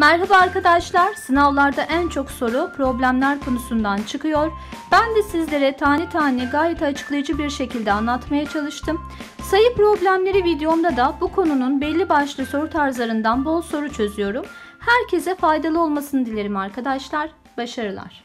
Merhaba arkadaşlar. Sınavlarda en çok soru problemler konusundan çıkıyor. Ben de sizlere tane tane gayet açıklayıcı bir şekilde anlatmaya çalıştım. Sayı problemleri videomda da bu konunun belli başlı soru tarzlarından bol soru çözüyorum. Herkese faydalı olmasını dilerim arkadaşlar. Başarılar.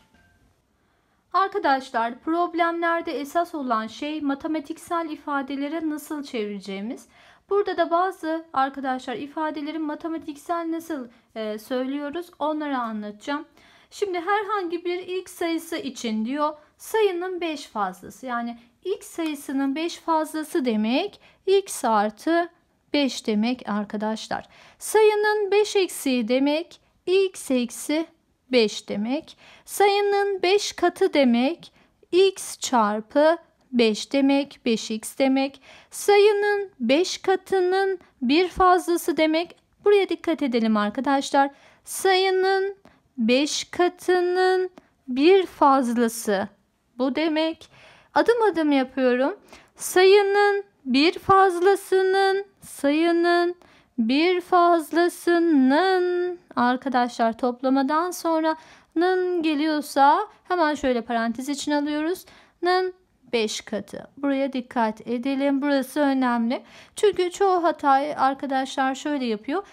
Arkadaşlar problemlerde esas olan şey matematiksel ifadelere nasıl çevireceğimiz. Burada da bazı arkadaşlar ifadelerin matematiksel nasıl e, söylüyoruz onları anlatacağım. Şimdi herhangi bir x sayısı için diyor sayının 5 fazlası. Yani x sayısının 5 fazlası demek x artı 5 demek arkadaşlar. Sayının 5 eksiği demek x eksi 5 demek. Sayının 5 katı demek x çarpı 5 demek, 5x demek. Sayının 5 katının bir fazlası demek. Buraya dikkat edelim arkadaşlar. Sayının 5 katının bir fazlası. Bu demek. Adım adım yapıyorum. Sayının bir fazlasının, sayının bir fazlasının arkadaşlar toplamadan sonra nın geliyorsa hemen şöyle parantez için alıyoruz. Nın 5 katı. Buraya dikkat edelim. Burası önemli. Çünkü çoğu hatayı arkadaşlar şöyle yapıyor.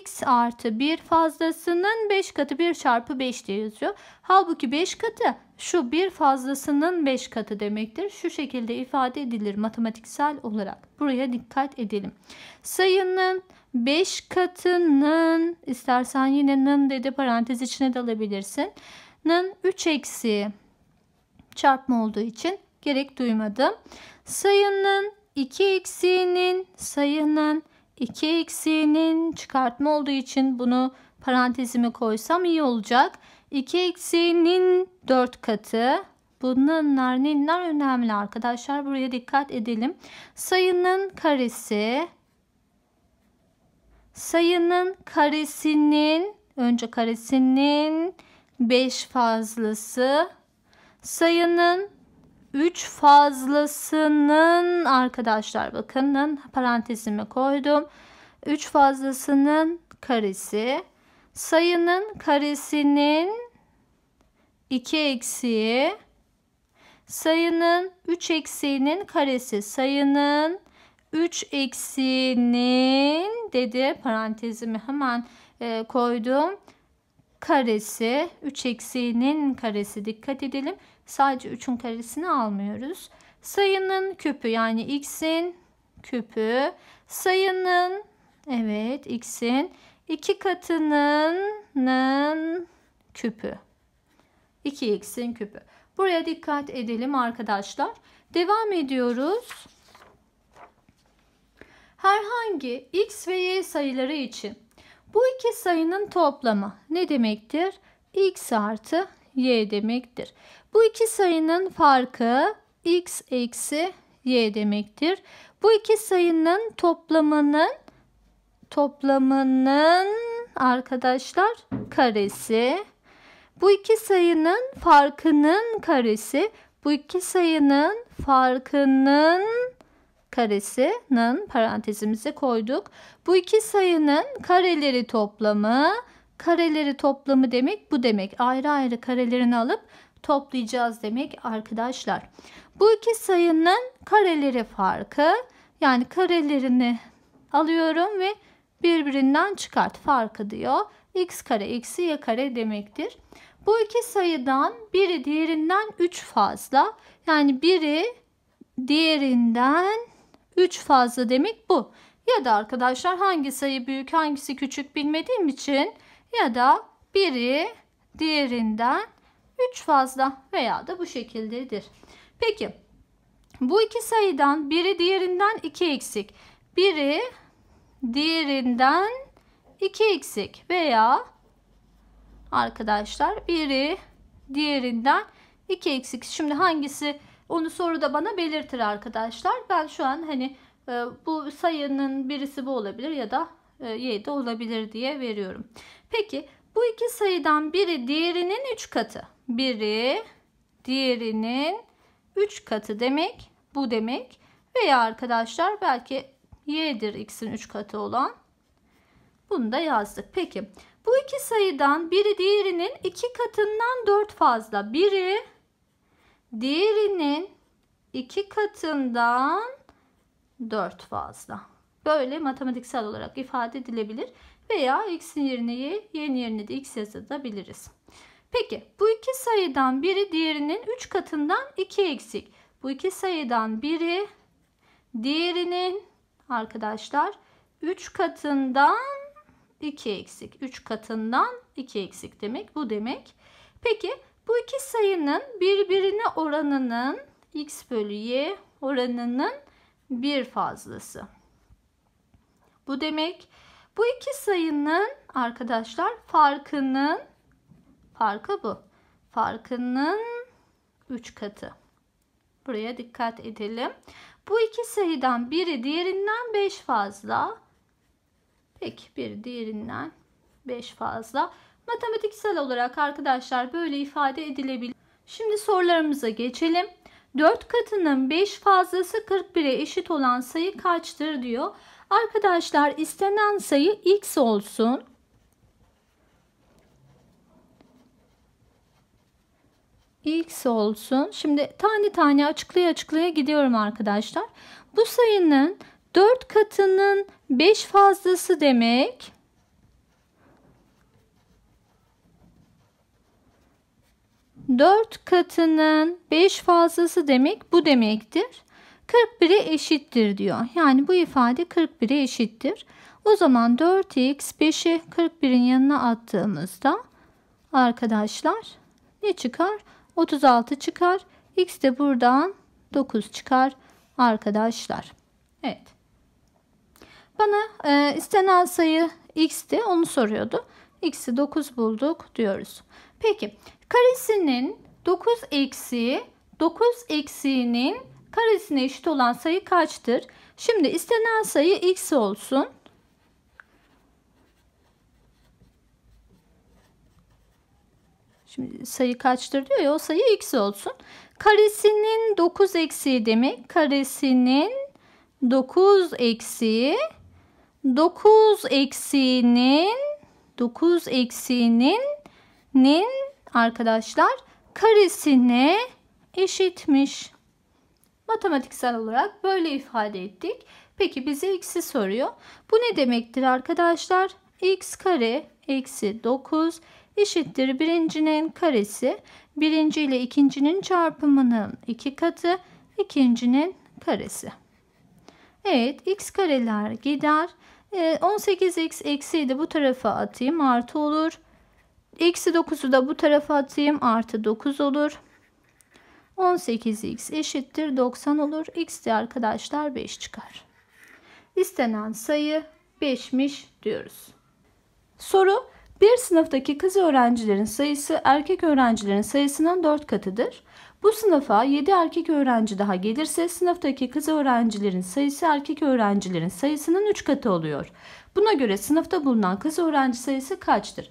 X artı 1 fazlasının 5 katı 1 çarpı 5 diye yazıyor. Halbuki 5 katı şu 1 fazlasının 5 katı demektir. Şu şekilde ifade edilir matematiksel olarak. Buraya dikkat edelim. Sayının 5 katının istersen yine nın dedi parantez içine de alabilirsin. Nın 3 eksi çarpma olduğu için gerek duymadım. Sayının iki eksiğinin sayının iki eksiğinin çıkartma olduğu için bunu parantezime koysam iyi olacak. İki eksiğinin dört katı. Bunlar ninler önemli arkadaşlar. Buraya dikkat edelim. Sayının karesi. Sayının karesinin önce karesinin 5 fazlası. Sayının 3 fazlasının arkadaşlar bakının parantezime koydum. 3 fazlasının karesi sayının karesinin 2 eksiği sayının 3 eksiğinin karesi sayının 3 eksiğinin dedi parantezimi hemen e, koydum karesi 3 eksiğinin karesi dikkat edelim Sadece 3'ün karesini almıyoruz. Sayının küpü yani x'in küpü sayının evet x'in iki katının nın küpü. 2x'in küpü. Buraya dikkat edelim arkadaşlar. Devam ediyoruz. Herhangi x ve y sayıları için bu iki sayının toplamı ne demektir? x artı y demektir. Bu iki sayının farkı x eksi y demektir. Bu iki sayının toplamının toplamının arkadaşlar karesi. Bu iki sayının farkının karesi. Bu iki sayının farkının karesinin parantezimize koyduk. Bu iki sayının kareleri toplamı Kareleri toplamı demek bu demek. Ayrı ayrı karelerini alıp toplayacağız demek arkadaşlar. Bu iki sayının kareleri farkı. Yani karelerini alıyorum ve birbirinden çıkart farkı diyor. x kare eksi y kare demektir. Bu iki sayıdan biri diğerinden 3 fazla. Yani biri diğerinden 3 fazla demek bu. Ya da arkadaşlar hangi sayı büyük hangisi küçük bilmediğim için ya da biri diğerinden 3 fazla veya da bu şekildedir. Peki bu iki sayıdan biri diğerinden 2 eksik. Biri diğerinden 2 eksik veya arkadaşlar biri diğerinden 2 eksik. Şimdi hangisi onu soruda bana belirtir arkadaşlar. Ben şu an hani e, bu sayının birisi bu olabilir ya da y de olabilir diye veriyorum. Peki bu iki sayıdan biri diğerinin 3 katı. Biri diğerinin 3 katı demek bu demek. Veya arkadaşlar belki y'dir x'in 3 katı olan. Bunu da yazdık. Peki bu iki sayıdan biri diğerinin 2 katından 4 fazla. Biri diğerinin 2 katından 4 fazla böyle matematiksel olarak ifade edilebilir veya x'in yerine y, y'nin yerine de x yazabiliriz. Peki bu iki sayıdan biri diğerinin 3 katından 2 eksik. Bu iki sayıdan biri diğerinin arkadaşlar 3 katından 2 eksik. 3 katından 2 eksik demek bu demek. Peki bu iki sayının birbirine oranının x bölü y oranının bir fazlası. Bu demek bu iki sayının arkadaşlar farkının farkı bu. Farkının 3 katı. Buraya dikkat edelim. Bu iki sayıdan biri diğerinden 5 fazla. Peki bir diğerinden 5 fazla. Matematiksel olarak arkadaşlar böyle ifade edilebilir. Şimdi sorularımıza geçelim. 4 katının 5 fazlası 41'e eşit olan sayı kaçtır diyor. Arkadaşlar istenen sayı x olsun. x olsun. Şimdi tane tane açıklaya açıklaya gidiyorum arkadaşlar. Bu sayının 4 katının 5 fazlası demek. Dört katının beş fazlası demek bu demektir. 41'e eşittir diyor. Yani bu ifade 41'e eşittir. O zaman 4x 5'i 41'in yanına attığımızda arkadaşlar ne çıkar? 36 çıkar. X de buradan 9 çıkar arkadaşlar. Evet. Bana e, istenen sayı x'ti onu soruyordu. X'i 9 bulduk diyoruz. Peki karesinin 9 eksi 9 eksiğinin karesine eşit olan sayı kaçtır? Şimdi istenen sayı x olsun. Şimdi sayı kaçtır diyor ya o sayı x olsun. Karesinin 9 eksiği demek. Karesinin 9 eksiği 9 eksiğinin 9 eksiğinin nin arkadaşlar karesine eşitmiş matematiksel olarak böyle ifade ettik. Peki bize x'i soruyor. Bu ne demektir arkadaşlar? x kare eksi 9 eşittir birincinin karesi. Birinci ile ikincinin çarpımının iki katı. ikincinin karesi. Evet x kareler gider. 18x e, eksiyi de bu tarafa atayım artı olur. Eksi 9'u da bu tarafa atayım artı 9 olur. 18x eşittir 90 olur. X de arkadaşlar 5 çıkar. İstenen sayı 5'miş diyoruz. Soru bir sınıftaki kız öğrencilerin sayısı erkek öğrencilerin sayısının 4 katıdır. Bu sınıfa 7 erkek öğrenci daha gelirse sınıftaki kız öğrencilerin sayısı erkek öğrencilerin sayısının 3 katı oluyor. Buna göre sınıfta bulunan kız öğrenci sayısı kaçtır?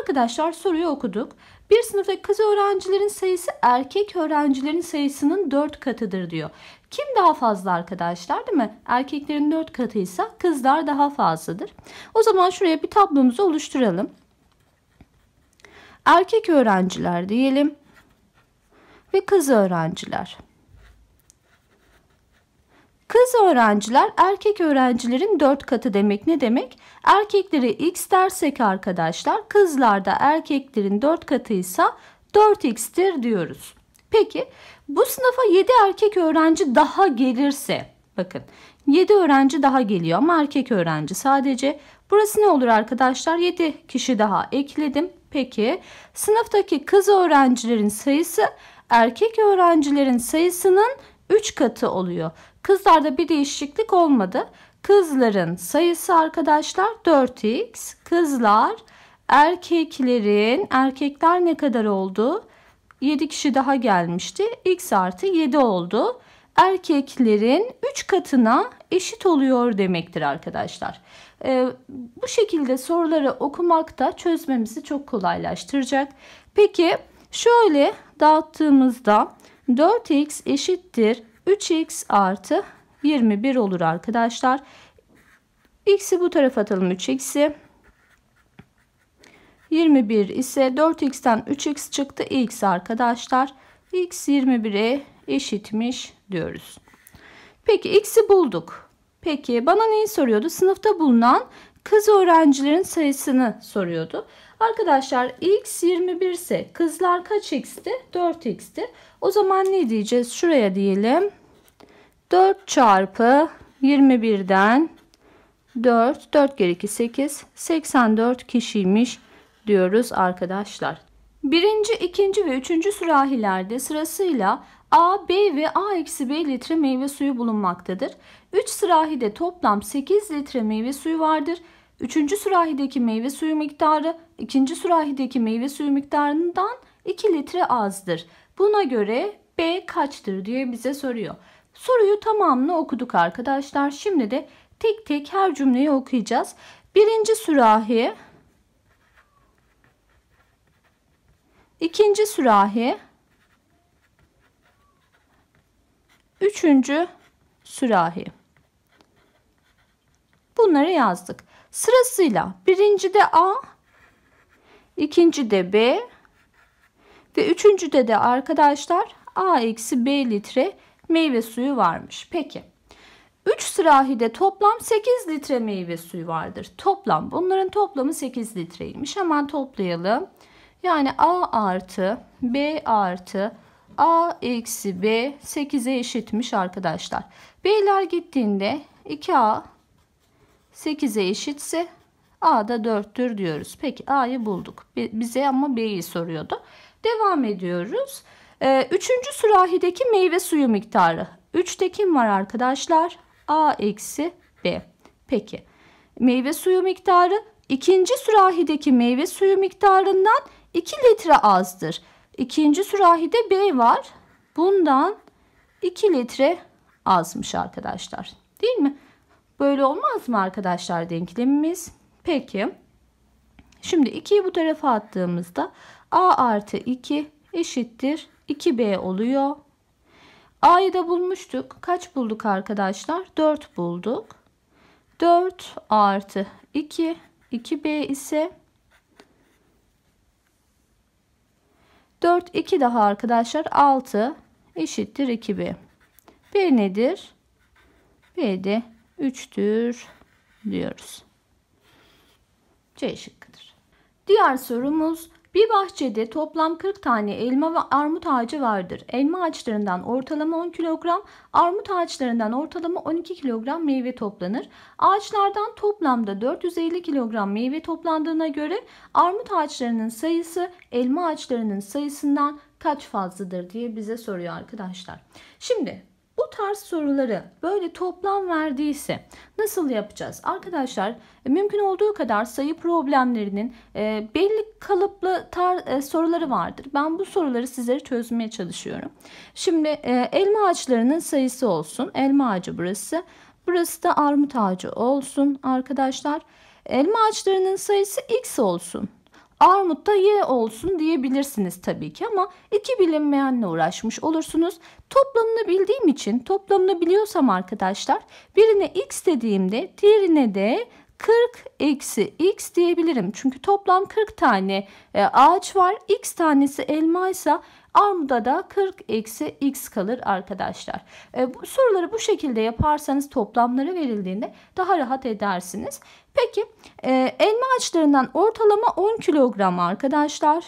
Arkadaşlar soruyu okuduk. Bir sınıfta kız öğrencilerin sayısı erkek öğrencilerin sayısının 4 katıdır diyor. Kim daha fazla arkadaşlar değil mi? Erkeklerin 4 katıysa kızlar daha fazladır. O zaman şuraya bir tablomuzu oluşturalım. Erkek öğrenciler diyelim ve kız öğrenciler. Kız öğrenciler erkek öğrencilerin 4 katı demek ne demek? Erkeklere x dersek arkadaşlar kızlarda erkeklerin 4 katıysa 4x'tir diyoruz. Peki bu sınıfa 7 erkek öğrenci daha gelirse bakın 7 öğrenci daha geliyor ama erkek öğrenci sadece. Burası ne olur arkadaşlar? 7 kişi daha ekledim. Peki sınıftaki kız öğrencilerin sayısı erkek öğrencilerin sayısının 3 katı oluyor. Kızlarda bir değişiklik olmadı. Kızların sayısı arkadaşlar 4x. Kızlar erkeklerin erkekler ne kadar oldu? 7 kişi daha gelmişti. X artı 7 oldu. Erkeklerin 3 katına eşit oluyor demektir arkadaşlar. Ee, bu şekilde soruları okumak da çözmemizi çok kolaylaştıracak. Peki şöyle dağıttığımızda 4x eşittir 3x artı 21 olur arkadaşlar. X'i bu tarafa atalım 3x'i. 21 ise 4x'ten 3x çıktı x arkadaşlar. x 21'e eşitmiş diyoruz. Peki x'i bulduk. Peki bana neyi soruyordu? Sınıfta bulunan kız öğrencilerin sayısını soruyordu. Arkadaşlar x 21 ise kızlar kaç x'ti? 4x'ti. O zaman ne diyeceğiz? Şuraya diyelim. 4 çarpı 21'den 4, 4 geri 2 8, 84 kişiymiş diyoruz arkadaşlar. Birinci, ikinci ve üçüncü sürahilerde sırasıyla A, B ve A-B eksi litre meyve suyu bulunmaktadır. 3 sırahide toplam 8 litre meyve suyu vardır. Üçüncü sürahideki meyve suyu miktarı ikinci sürahideki meyve suyu miktarından 2 litre azdır. Buna göre B kaçtır diye bize soruyor. Soruyu tamamını okuduk arkadaşlar. Şimdi de tek tek her cümleyi okuyacağız. Birinci sürahi, ikinci sürahi, üçüncü sürahi. Bunları yazdık. Sırasıyla birinci de A, ikinci de B, ve üçüncüde de arkadaşlar A eksi B litre meyve suyu varmış. Peki 3 sırahide toplam 8 litre meyve suyu vardır. Toplam bunların toplamı 8 litreymiş. Hemen toplayalım. Yani A artı B artı A eksi B 8'e eşitmiş arkadaşlar. B'ler gittiğinde 2A 8'e eşitse A da 4'tür diyoruz. Peki A'yı bulduk. Bize ama B'yi soruyordu. Devam ediyoruz. Ee, üçüncü sürahideki meyve suyu miktarı. üçte kim var arkadaşlar? A eksi B. Peki meyve suyu miktarı ikinci sürahideki meyve suyu miktarından 2 litre azdır. İkinci sürahide B var. Bundan 2 litre azmış arkadaşlar. Değil mi? Böyle olmaz mı arkadaşlar denklemimiz? Peki. Şimdi 2'yi bu tarafa attığımızda A artı 2 eşittir 2B oluyor. A'yı da bulmuştuk. Kaç bulduk arkadaşlar? 4 bulduk. 4 artı 2 2B ise 4 2 daha arkadaşlar 6 eşittir 2B. B nedir? B de 3'tür diyoruz. C şıkkıdır. Diğer sorumuz bir bahçede toplam 40 tane elma ve armut ağacı vardır. Elma ağaçlarından ortalama 10 kilogram, armut ağaçlarından ortalama 12 kilogram meyve toplanır. Ağaçlardan toplamda 450 kilogram meyve toplandığına göre armut ağaçlarının sayısı elma ağaçlarının sayısından kaç fazladır diye bize soruyor arkadaşlar. Şimdi bu tarz soruları böyle toplam verdiyse nasıl yapacağız? Arkadaşlar e, mümkün olduğu kadar sayı problemlerinin e, belli kalıplı tar e, soruları vardır. Ben bu soruları sizlere çözmeye çalışıyorum. Şimdi e, elma ağaçlarının sayısı olsun. Elma ağacı burası. Burası da armut ağacı olsun arkadaşlar. Elma ağaçlarının sayısı x olsun. Armut da Y olsun diyebilirsiniz tabii ki ama iki bilinmeyenle uğraşmış olursunuz. Toplamını bildiğim için toplamını biliyorsam arkadaşlar birine x dediğimde diğerine de 40 eksi x diyebilirim. Çünkü toplam 40 tane e, ağaç var. x tanesi elma ise Armda da 40 eksi x kalır arkadaşlar. E, bu soruları bu şekilde yaparsanız toplamları verildiğinde daha rahat edersiniz. Peki e, elma ağaçlarından ortalama 10 kilogram arkadaşlar.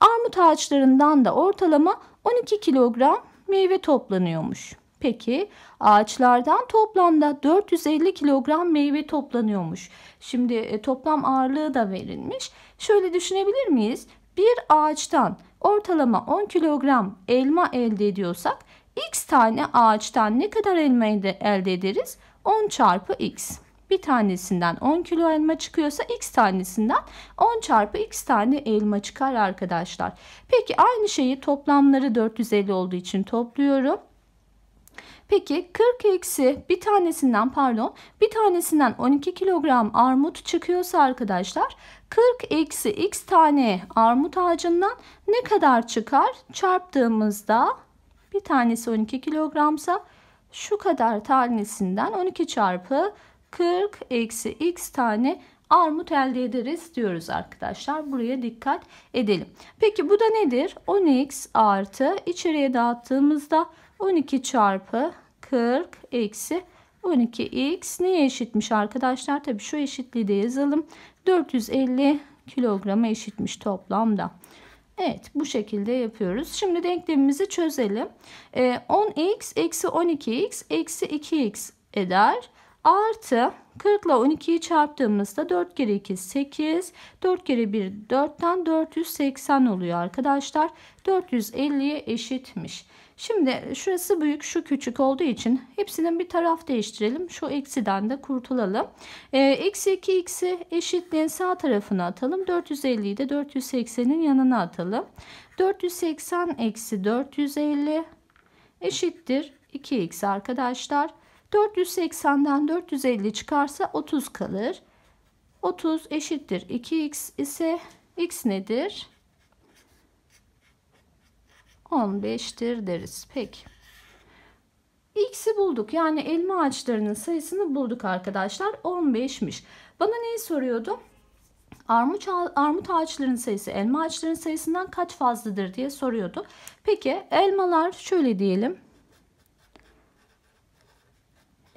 Armut ağaçlarından da ortalama 12 kilogram meyve toplanıyormuş. Peki ağaçlardan toplamda 450 kilogram meyve toplanıyormuş. Şimdi e, toplam ağırlığı da verilmiş. Şöyle düşünebilir miyiz? Bir ağaçtan ortalama 10 kilogram elma elde ediyorsak x tane ağaçtan ne kadar elma elde ederiz? 10 çarpı x. Bir tanesinden 10 kilo elma çıkıyorsa x tanesinden 10 çarpı x tane elma çıkar arkadaşlar. Peki aynı şeyi toplamları 450 olduğu için topluyorum. Peki 40 eksi bir tanesinden pardon bir tanesinden 12 kilogram armut çıkıyorsa arkadaşlar 40 eksi x tane armut ağacından ne kadar çıkar? Çarptığımızda bir tanesi 12 kilogramsa şu kadar tanesinden 12 çarpı 40 eksi x tane armut elde ederiz diyoruz arkadaşlar. Buraya dikkat edelim. Peki bu da nedir? 10x artı içeriye dağıttığımızda 12 çarpı 40 eksi 12x neye eşitmiş arkadaşlar? Tabii şu eşitliği de yazalım. 450 kilograma eşitmiş toplamda. Evet bu şekilde yapıyoruz. Şimdi denklemimizi çözelim. Ee, 10x eksi 12x eksi 2x eder. Artı 40 ile 12'yi çarptığımızda 4 kere 2 8. 4 kere 1 4'ten 480 oluyor arkadaşlar. 450'ye eşitmiş. Şimdi şurası büyük şu küçük olduğu için hepsinin bir taraf değiştirelim. Şu eksiden de kurtulalım. Ee, eksi 2x'i eşitliğin sağ tarafına atalım. 450'yi de 480'in yanına atalım. 480 eksi 450 eşittir 2x arkadaşlar. 480'den 450 çıkarsa 30 kalır. 30 eşittir 2x ise x nedir? 15'tir deriz. Peki. X'i bulduk. Yani elma ağaçlarının sayısını bulduk arkadaşlar. 15'miş. Bana neyi soruyordu? Armut, armut ağaçlarının sayısı elma ağaçlarının sayısından kaç fazladır diye soruyordu. Peki elmalar şöyle diyelim.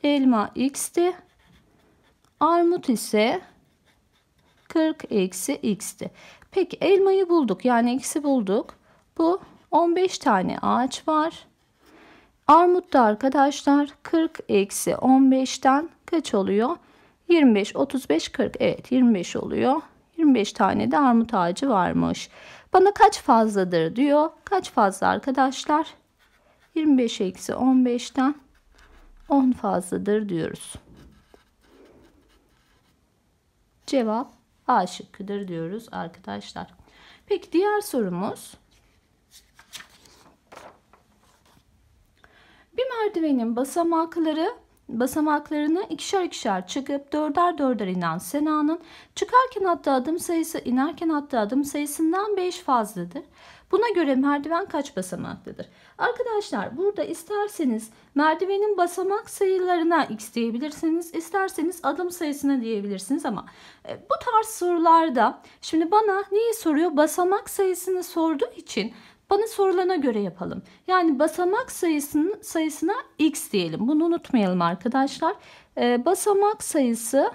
Elma x'ti. Armut ise 40 eksi x'ti. Peki elmayı bulduk. Yani x'i bulduk. Bu 15 tane ağaç var. Armutta arkadaşlar 40 eksi 15'ten kaç oluyor? 25, 35, 40. Evet 25 oluyor. 25 tane de armut ağacı varmış. Bana kaç fazladır diyor. Kaç fazla arkadaşlar? 25 eksi 15'ten 10 fazladır diyoruz. Cevap A şıkkıdır diyoruz arkadaşlar. Peki diğer sorumuz Bir merdivenin basamakları basamaklarını ikişer ikişer çıkıp dörder dörder inen Sena'nın çıkarken attığı adım sayısı inerken attığı adım sayısından 5 fazladır. Buna göre merdiven kaç basamaklıdır? Arkadaşlar burada isterseniz merdivenin basamak sayılarına x diyebilirsiniz. isterseniz adım sayısına diyebilirsiniz ama e, bu tarz sorularda şimdi bana neyi soruyor? Basamak sayısını sorduğu için bana sorulana göre yapalım. Yani basamak sayısının sayısına x diyelim. Bunu unutmayalım arkadaşlar. E, basamak sayısı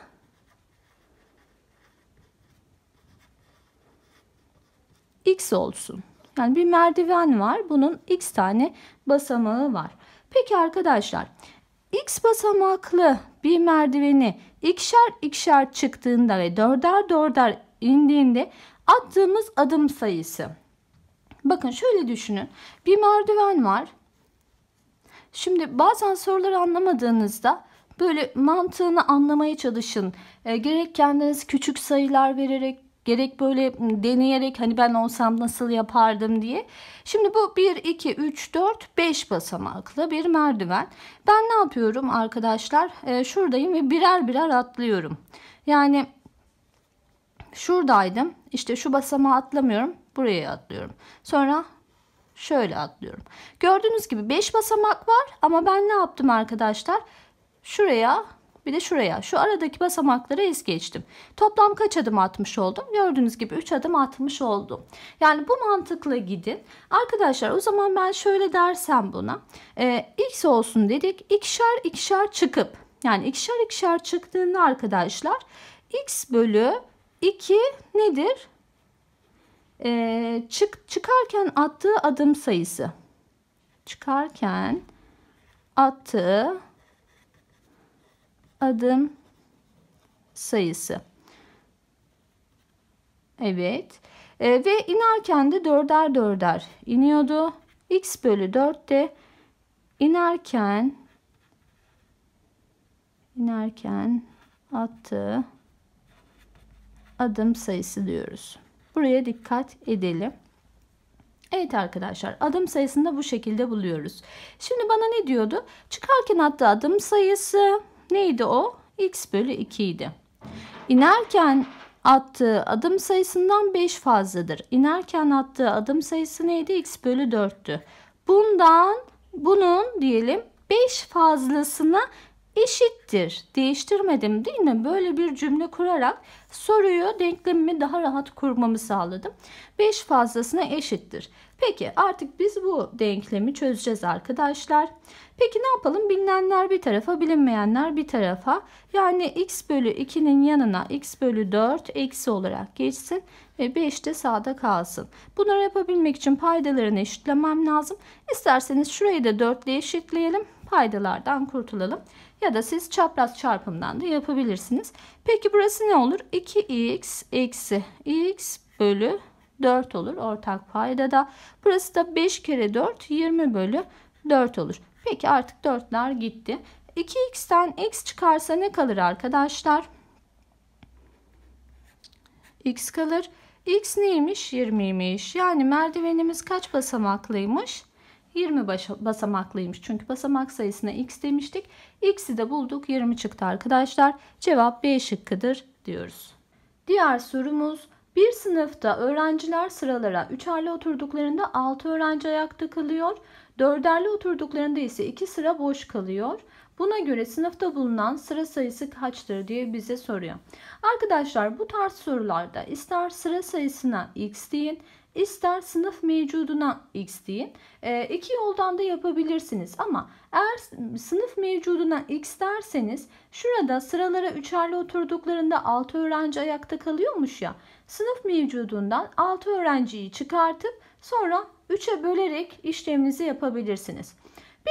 x olsun. Yani bir merdiven var. Bunun x tane basamağı var. Peki arkadaşlar x basamaklı bir merdiveni ikişer ikişer çıktığında ve dörder dörder indiğinde attığımız adım sayısı Bakın şöyle düşünün. Bir merdiven var. Şimdi bazen soruları anlamadığınızda böyle mantığını anlamaya çalışın. E, gerek kendiniz küçük sayılar vererek gerek böyle deneyerek hani ben olsam nasıl yapardım diye. Şimdi bu 1, 2, 3, 4, 5 basamaklı bir merdiven. Ben ne yapıyorum arkadaşlar? E, şuradayım ve birer birer atlıyorum. Yani şuradaydım. İşte şu basamağı atlamıyorum. Buraya atlıyorum. Sonra şöyle atlıyorum. Gördüğünüz gibi 5 basamak var ama ben ne yaptım arkadaşlar? Şuraya bir de şuraya şu aradaki basamakları es geçtim. Toplam kaç adım atmış oldum? Gördüğünüz gibi 3 adım atmış oldum. Yani bu mantıkla gidin. Arkadaşlar o zaman ben şöyle dersem buna. E, x olsun dedik. İkişer ikişer çıkıp yani ikişer ikişer çıktığında arkadaşlar x bölü 2 nedir? e, çık çıkarken attığı adım sayısı. Çıkarken attığı adım sayısı. Evet. E, ve inerken de dörder dörder iniyordu. X bölü 4 de inerken inerken attığı adım sayısı diyoruz. Buraya dikkat edelim. Evet arkadaşlar adım sayısını da bu şekilde buluyoruz. Şimdi bana ne diyordu? Çıkarken hatta adım sayısı neydi o? X bölü 2 idi. İnerken attığı adım sayısından 5 fazladır. İnerken attığı adım sayısı neydi? X bölü 4'tü. Bundan bunun diyelim 5 fazlasına eşittir. Değiştirmedim değil mi? Böyle bir cümle kurarak soruyu denklemimi daha rahat kurmamı sağladım. 5 fazlasına eşittir. Peki artık biz bu denklemi çözeceğiz arkadaşlar. Peki ne yapalım? Bilinenler bir tarafa, bilinmeyenler bir tarafa. Yani x bölü 2'nin yanına x bölü 4 eksi olarak geçsin ve 5 de sağda kalsın. Bunları yapabilmek için paydalarını eşitlemem lazım. İsterseniz şurayı da 4 ile eşitleyelim. Paydalardan kurtulalım ya da siz çapraz çarpımdan da yapabilirsiniz. Peki burası ne olur? 2x eksi x bölü 4 olur ortak payda da. Burası da 5 kere 4 20 bölü 4 olur. Peki artık 4'ler gitti. 2x'ten x çıkarsa ne kalır arkadaşlar? x kalır. x neymiş? 20'ymiş. Yani merdivenimiz kaç basamaklıymış? 20 basamaklıymış. Çünkü basamak sayısına x demiştik. X'i de bulduk. 20 çıktı arkadaşlar. Cevap B şıkkıdır diyoruz. Diğer sorumuz bir sınıfta öğrenciler sıralara üçerli oturduklarında 6 öğrenci ayakta kalıyor. Dörderli oturduklarında ise 2 sıra boş kalıyor. Buna göre sınıfta bulunan sıra sayısı kaçtır diye bize soruyor. Arkadaşlar bu tarz sorularda ister sıra sayısına x deyin, ister sınıf mevcuduna x deyin. E, iki yoldan da yapabilirsiniz ama eğer sınıf mevcuduna x derseniz şurada sıralara üçerli oturduklarında 6 öğrenci ayakta kalıyormuş ya. Sınıf mevcudundan 6 öğrenciyi çıkartıp sonra 3'e bölerek işleminizi yapabilirsiniz.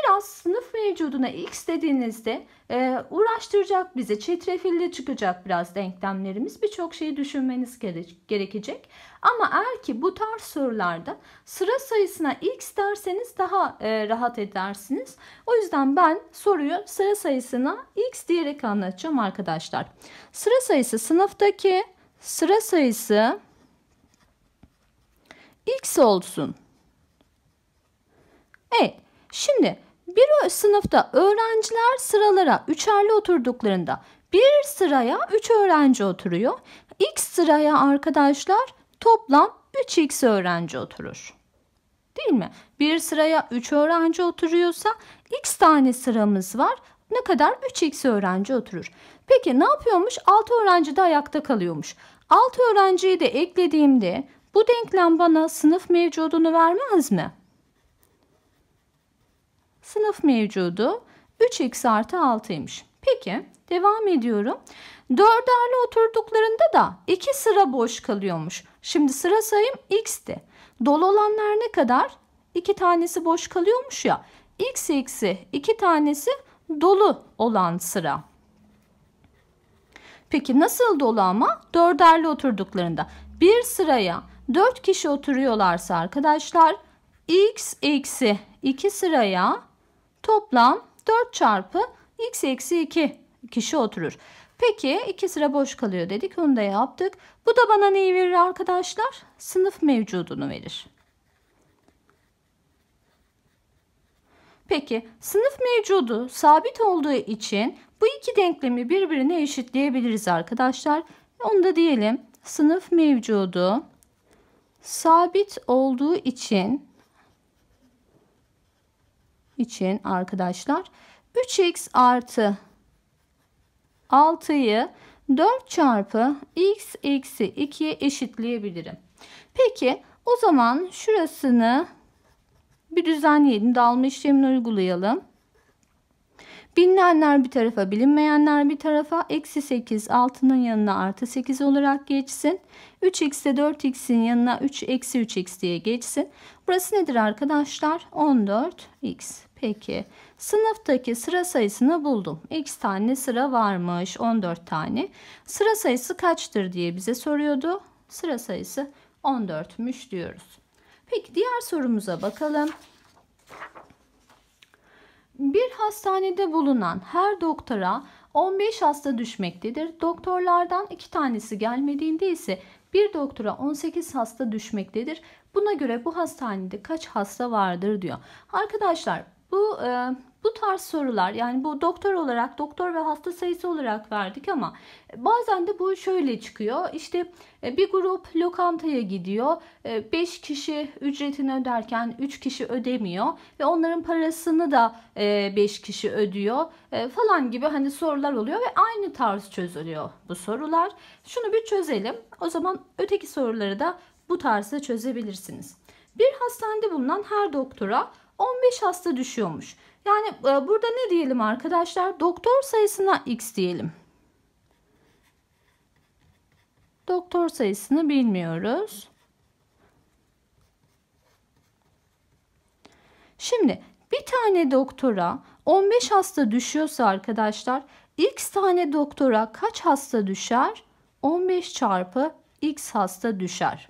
Biraz sınıf mevcuduna x dediğinizde e, uğraştıracak bizi. Çetrefilli çıkacak biraz denklemlerimiz. Birçok şeyi düşünmeniz gere gerekecek. Ama eğer ki bu tarz sorularda sıra sayısına x derseniz daha e, rahat edersiniz. O yüzden ben soruyu sıra sayısına x diyerek anlatacağım arkadaşlar. Sıra sayısı sınıftaki sıra sayısı x olsun. Evet. Şimdi bir sınıfta öğrenciler sıralara üçerli oturduklarında bir sıraya 3 öğrenci oturuyor. X sıraya arkadaşlar toplam 3x öğrenci oturur. Değil mi? Bir sıraya 3 öğrenci oturuyorsa x tane sıramız var. Ne kadar? 3x öğrenci oturur. Peki ne yapıyormuş? 6 öğrenci de ayakta kalıyormuş. 6 öğrenciyi de eklediğimde bu denklem bana sınıf mevcudunu vermez mi? sınıf mevcudu 3x artı 6'ymış. Peki devam ediyorum. Dörderli oturduklarında da 2 sıra boş kalıyormuş. Şimdi sıra sayım x'ti. Dolu olanlar ne kadar? 2 tanesi boş kalıyormuş ya. x eksi 2 tanesi dolu olan sıra. Peki nasıl dolu ama? Dörderli oturduklarında. Bir sıraya 4 kişi oturuyorlarsa arkadaşlar x eksi 2 sıraya Toplam 4 çarpı x eksi 2 kişi oturur. Peki 2 sıra boş kalıyor dedik. Onu da yaptık. Bu da bana neyi verir arkadaşlar? Sınıf mevcudunu verir. Peki sınıf mevcudu sabit olduğu için bu iki denklemi birbirine eşitleyebiliriz arkadaşlar. Onu da diyelim. Sınıf mevcudu sabit olduğu için için arkadaşlar 3x artı 6'yı 4 çarpı x eksi 2'ye eşitleyebilirim. Peki o zaman şurasını bir düzenleyelim. Dalma işlemini uygulayalım. Bilinenler bir tarafa, bilinmeyenler bir tarafa. Eksi 8 6'nın yanına artı 8 olarak geçsin. 3x de 4x'in yanına 3 eksi 3x diye geçsin. Burası nedir arkadaşlar? 14x. Peki sınıftaki sıra sayısını buldum. X tane sıra varmış 14 tane. Sıra sayısı kaçtır diye bize soruyordu. Sıra sayısı 14'müş diyoruz. Peki diğer sorumuza bakalım. Bir hastanede bulunan her doktora 15 hasta düşmektedir. Doktorlardan 2 tanesi gelmediğinde ise bir doktora 18 hasta düşmektedir. Buna göre bu hastanede kaç hasta vardır diyor. Arkadaşlar bu e, bu tarz sorular yani bu doktor olarak doktor ve hasta sayısı olarak verdik ama bazen de bu şöyle çıkıyor. İşte e, bir grup lokantaya gidiyor. 5 e, kişi ücretini öderken 3 kişi ödemiyor ve onların parasını da 5 e, kişi ödüyor falan gibi hani sorular oluyor ve aynı tarz çözülüyor bu sorular. Şunu bir çözelim. O zaman öteki soruları da bu tarzda çözebilirsiniz. Bir hastanede bulunan her doktora 15 hasta düşüyormuş. Yani e, burada ne diyelim arkadaşlar? Doktor sayısına x diyelim. Doktor sayısını bilmiyoruz. Şimdi bir tane doktora 15 hasta düşüyorsa arkadaşlar x tane doktora kaç hasta düşer? 15 çarpı x hasta düşer.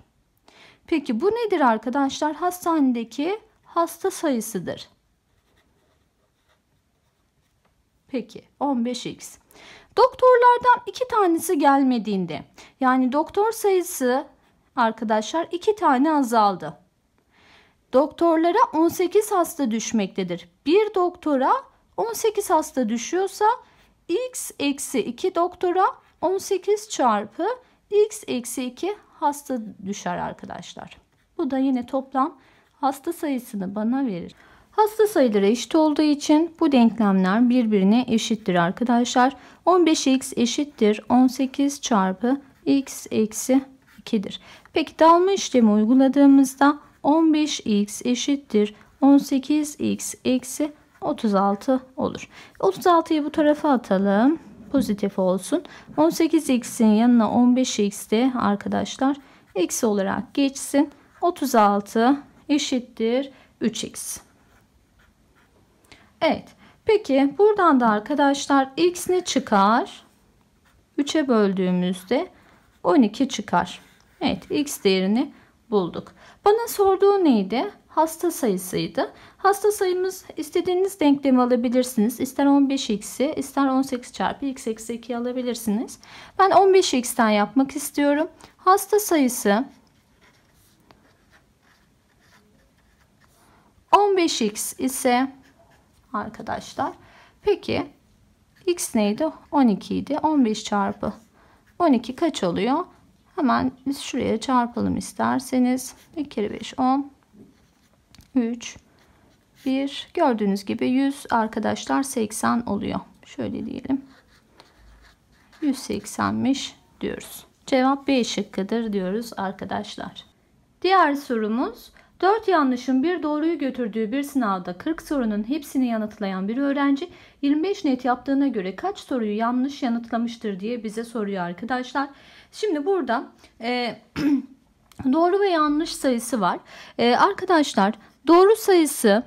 Peki bu nedir arkadaşlar? Hastanedeki hasta sayısıdır. Peki 15x. Doktorlardan iki tanesi gelmediğinde yani doktor sayısı arkadaşlar iki tane azaldı. Doktorlara 18 hasta düşmektedir. Bir doktora 18 hasta düşüyorsa x eksi 2 doktora 18 çarpı x eksi 2 hasta düşer arkadaşlar. Bu da yine toplam hasta sayısını bana verir. Hasta sayıları eşit olduğu için bu denklemler birbirine eşittir arkadaşlar. 15x eşittir 18 çarpı x eksi 2'dir. Peki dalma işlemi uyguladığımızda 15x eşittir 18x eksi 36 olur. 36'yı bu tarafa atalım. Pozitif olsun. 18x'in yanına 15x de arkadaşlar eksi olarak geçsin. 36 eşittir 3x. Evet. Peki buradan da arkadaşlar x ne çıkar? 3'e böldüğümüzde 12 çıkar. Evet x değerini bulduk. Bana sorduğu neydi? Hasta sayısıydı. Hasta sayımız istediğiniz denklemi alabilirsiniz. İster 15x'i ister 18 çarpı x eksi 2'yi alabilirsiniz. Ben 15x'ten yapmak istiyorum. Hasta sayısı 15x ise arkadaşlar peki x neydi? 12 idi. 15 çarpı 12 kaç oluyor? Hemen biz şuraya çarpalım isterseniz. 1 kere 5 10 3 1 gördüğünüz gibi 100 arkadaşlar 80 oluyor. Şöyle diyelim. 180'miş diyoruz. Cevap B şıkkıdır diyoruz arkadaşlar. Diğer sorumuz 4 yanlışın bir doğruyu götürdüğü bir sınavda 40 sorunun hepsini yanıtlayan bir öğrenci 25 net yaptığına göre kaç soruyu yanlış yanıtlamıştır diye bize soruyor arkadaşlar. Şimdi burada e, doğru ve yanlış sayısı var. E, arkadaşlar doğru sayısı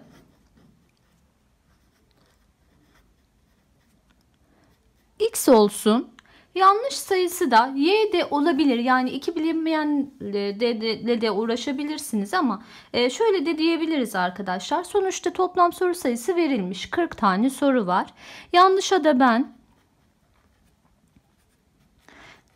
x olsun Yanlış sayısı da y de olabilir. Yani iki bilinmeyenle de, de, de uğraşabilirsiniz ama e, şöyle de diyebiliriz arkadaşlar. Sonuçta toplam soru sayısı verilmiş. 40 tane soru var. Yanlışa da ben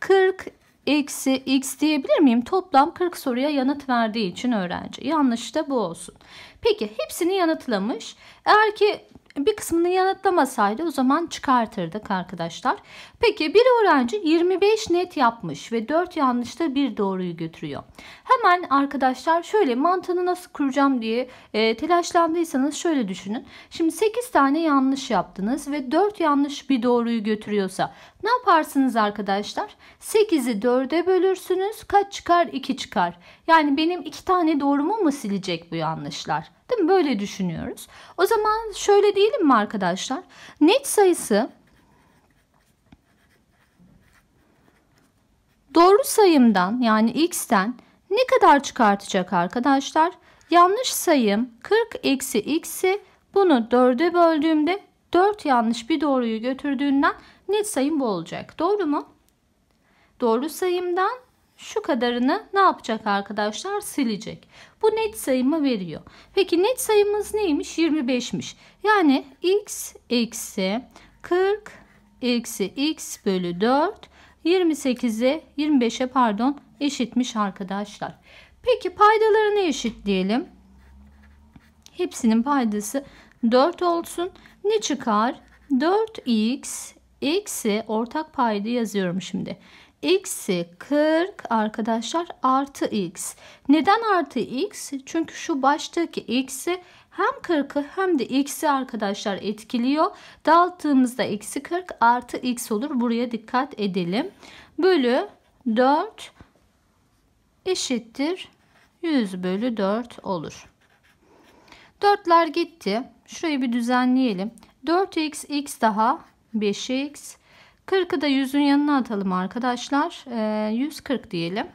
40 eksi x diyebilir miyim? Toplam 40 soruya yanıt verdiği için öğrenci. Yanlış da bu olsun. Peki hepsini yanıtlamış. Eğer ki bir kısmını yanıtlamasaydı o zaman çıkartırdık arkadaşlar. Peki bir öğrenci 25 net yapmış ve 4 yanlışta bir doğruyu götürüyor. Hemen arkadaşlar şöyle mantığını nasıl kuracağım diye e, telaşlandıysanız şöyle düşünün. Şimdi 8 tane yanlış yaptınız ve 4 yanlış bir doğruyu götürüyorsa ne yaparsınız arkadaşlar? 8'i 4'e bölürsünüz. Kaç çıkar? 2 çıkar. Yani benim 2 tane doğrumu mu silecek bu yanlışlar? Değil mi? Böyle düşünüyoruz. O zaman şöyle diyelim mi arkadaşlar? Net sayısı doğru sayımdan yani x'ten ne kadar çıkartacak arkadaşlar? Yanlış sayım 40 eksi x'i bunu 4'e böldüğümde 4 yanlış bir doğruyu götürdüğünden net sayım bu olacak. Doğru mu? Doğru sayımdan şu kadarını ne yapacak arkadaşlar? Silecek. Bu net sayımı veriyor. Peki net sayımız neymiş? 25'miş. Yani x eksi 40 eksi x bölü 4 28'e 25'e pardon eşitmiş arkadaşlar. Peki paydalarını eşitleyelim. Hepsinin paydası 4 olsun. Ne çıkar? 4x Eksi ortak payda yazıyorum şimdi. X'i 40 arkadaşlar artı x. Neden artı x? Çünkü şu baştaki x'i hem 40'ı hem de x'i arkadaşlar etkiliyor. Dağıttığımızda eksi 40 artı x olur. Buraya dikkat edelim. Bölü 4 eşittir 100 bölü 4 olur. 4'ler gitti. Şurayı bir düzenleyelim. 4x x daha 5x. 40'ı da 100'ün yanına atalım arkadaşlar. E, ee, 140 diyelim.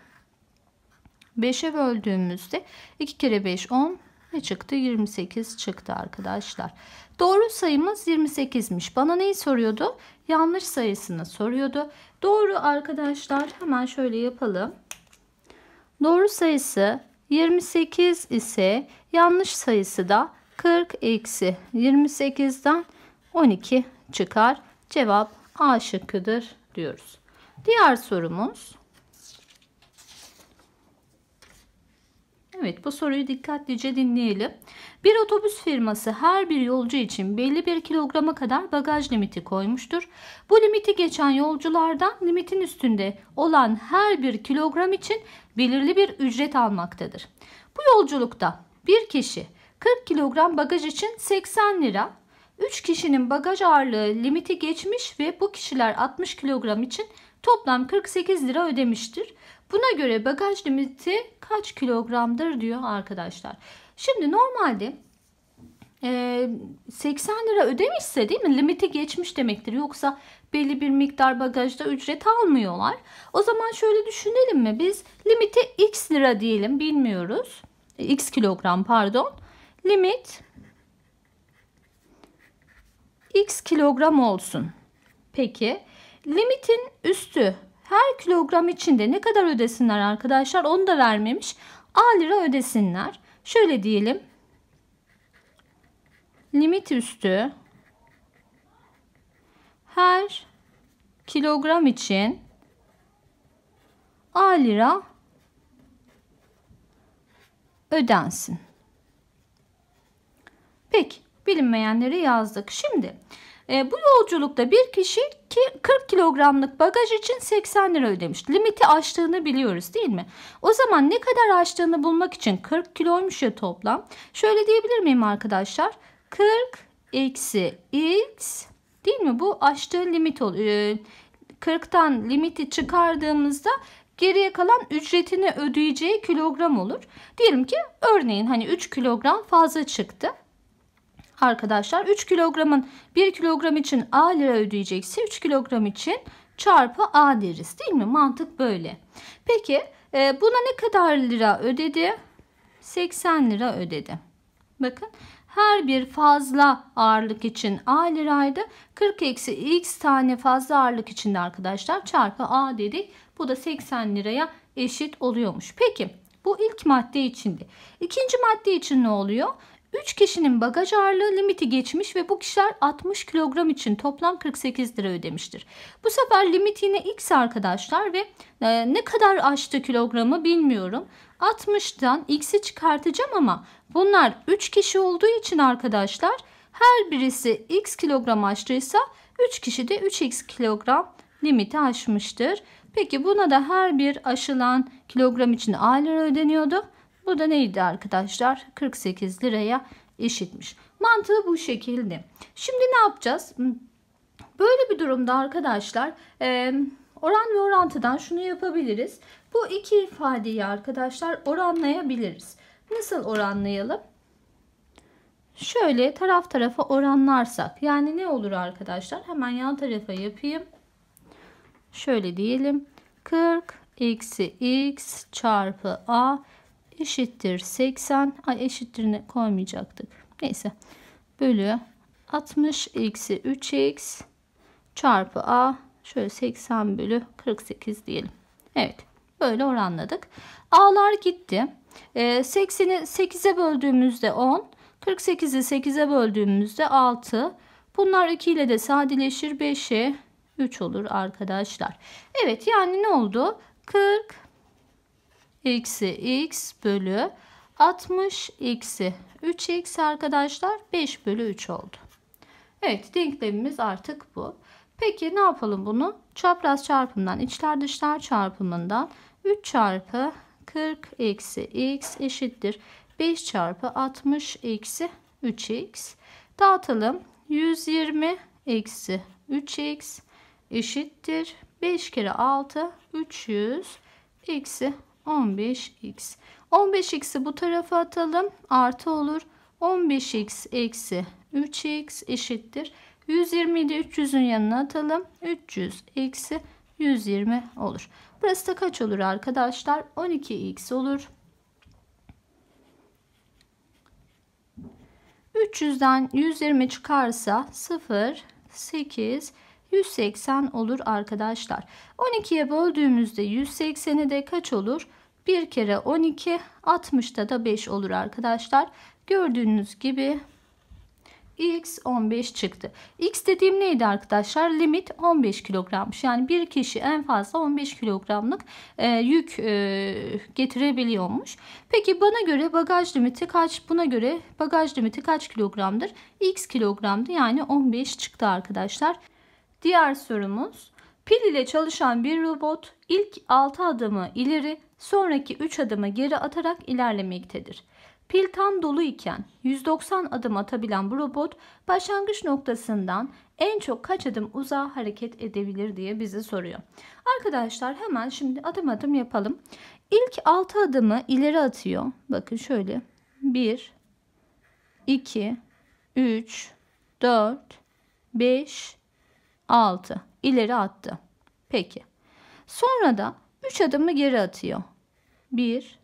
5'e böldüğümüzde 2 kere 5 10 ne çıktı? 28 çıktı arkadaşlar. Doğru sayımız 28'miş. Bana neyi soruyordu? Yanlış sayısını soruyordu. Doğru arkadaşlar hemen şöyle yapalım. Doğru sayısı 28 ise yanlış sayısı da 40 eksi 28'den 12 çıkar. Cevap A şıkkıdır diyoruz. Diğer sorumuz. Evet bu soruyu dikkatlice dinleyelim. Bir otobüs firması her bir yolcu için belli bir kilograma kadar bagaj limiti koymuştur. Bu limiti geçen yolculardan limitin üstünde olan her bir kilogram için belirli bir ücret almaktadır. Bu yolculukta bir kişi 40 kilogram bagaj için 80 lira, 3 kişinin bagaj ağırlığı limiti geçmiş ve bu kişiler 60 kilogram için toplam 48 lira ödemiştir. Buna göre bagaj limiti kaç kilogramdır diyor arkadaşlar. Şimdi normalde 80 e, lira ödemişse değil mi limiti geçmiş demektir. Yoksa belli bir miktar bagajda ücret almıyorlar. O zaman şöyle düşünelim mi? Biz limiti x lira diyelim bilmiyoruz. X kilogram pardon. Limit x kilogram olsun. Peki limitin üstü her kilogram içinde ne kadar ödesinler arkadaşlar onu da vermemiş. A lira ödesinler. Şöyle diyelim. Limit üstü her kilogram için A lira ödensin. Peki bilinmeyenleri yazdık. Şimdi e, bu yolculukta bir kişi ki 40 kilogramlık bagaj için 80 lira ödemiş. Limiti aştığını biliyoruz değil mi? O zaman ne kadar aştığını bulmak için 40 kiloymuş ya toplam. Şöyle diyebilir miyim arkadaşlar? 40 eksi x değil mi? Bu aştığı limit oluyor. E, 40'tan limiti çıkardığımızda geriye kalan ücretini ödeyeceği kilogram olur. Diyelim ki örneğin hani 3 kilogram fazla çıktı arkadaşlar 3 kilogramın 1 kilogram için A lira ödeyecekse 3 kilogram için çarpı A deriz değil mi? Mantık böyle. Peki e, buna ne kadar lira ödedi? 80 lira ödedi. Bakın her bir fazla ağırlık için A liraydı. 40 eksi X tane fazla ağırlık için de arkadaşlar çarpı A dedik. Bu da 80 liraya eşit oluyormuş. Peki bu ilk madde içindi. İkinci madde için ne oluyor? 3 kişinin bagaj ağırlığı limiti geçmiş ve bu kişiler 60 kilogram için toplam 48 lira ödemiştir. Bu sefer limit yine x arkadaşlar ve e, ne kadar aştı kilogramı bilmiyorum. 60'dan x'i çıkartacağım ama bunlar 3 kişi olduğu için arkadaşlar her birisi x kilogram aştıysa 3 kişi de 3x kilogram limiti aşmıştır. Peki buna da her bir aşılan kilogram için A lira ödeniyordu. Bu da neydi arkadaşlar? 48 liraya eşitmiş. Mantığı bu şekilde. Şimdi ne yapacağız? Böyle bir durumda arkadaşlar e, oran ve orantıdan şunu yapabiliriz. Bu iki ifadeyi arkadaşlar oranlayabiliriz. Nasıl oranlayalım? Şöyle taraf tarafa oranlarsak yani ne olur arkadaşlar? Hemen yan tarafa yapayım. Şöyle diyelim. 40 eksi x çarpı a eşittir 80. Ay eşittirine koymayacaktık. Neyse. Bölü 60 eksi 3x çarpı a. Şöyle 80 bölü 48 diyelim. Evet. Böyle oranladık. A'lar gitti. 80'i ee, 8'e böldüğümüzde 10. 48'i 8'e böldüğümüzde 6. Bunlar 2 ile de sadeleşir. 5'e 3 olur arkadaşlar. Evet yani ne oldu? 40 eksi x bölü 60 eksi 3x arkadaşlar 5 bölü 3 oldu. Evet denklemimiz artık bu. Peki ne yapalım bunu? Çapraz çarpımdan içler dışlar çarpımından 3 çarpı 40 eksi x eşittir. 5 çarpı 60 eksi 3x. Dağıtalım. 120 eksi 3x eşittir. 5 kere 6 300 eksi 15x. 15x'i bu tarafa atalım. Artı olur. 15x eksi 3x eşittir. 120'yi de 300'ün yanına atalım. 300 eksi 120 olur. Burası da kaç olur arkadaşlar? 12x olur. 300'den 120 çıkarsa 0, 8, 8. 180 olur arkadaşlar. 12'ye böldüğümüzde 180'i de kaç olur? Bir kere 12 60'da da 5 olur arkadaşlar. Gördüğünüz gibi x 15 çıktı. x dediğim neydi arkadaşlar? Limit 15 kilogrammış. Yani bir kişi en fazla 15 kilogramlık e, yük e, getirebiliyormuş. Peki bana göre bagaj limiti kaç? Buna göre bagaj limiti kaç kilogramdır? x kilogramdı yani 15 çıktı arkadaşlar. Diğer sorumuz pil ile çalışan bir robot ilk 6 adımı ileri sonraki 3 adımı geri atarak ilerlemektedir. Pil tam dolu iken 190 adım atabilen bu robot başlangıç noktasından en çok kaç adım uzağa hareket edebilir diye bizi soruyor. Arkadaşlar hemen şimdi adım adım yapalım. İlk 6 adımı ileri atıyor. Bakın şöyle 1, 2, 3, 4, 5, 6. ileri attı. Peki. Sonra da 3 adımı geri atıyor. 1,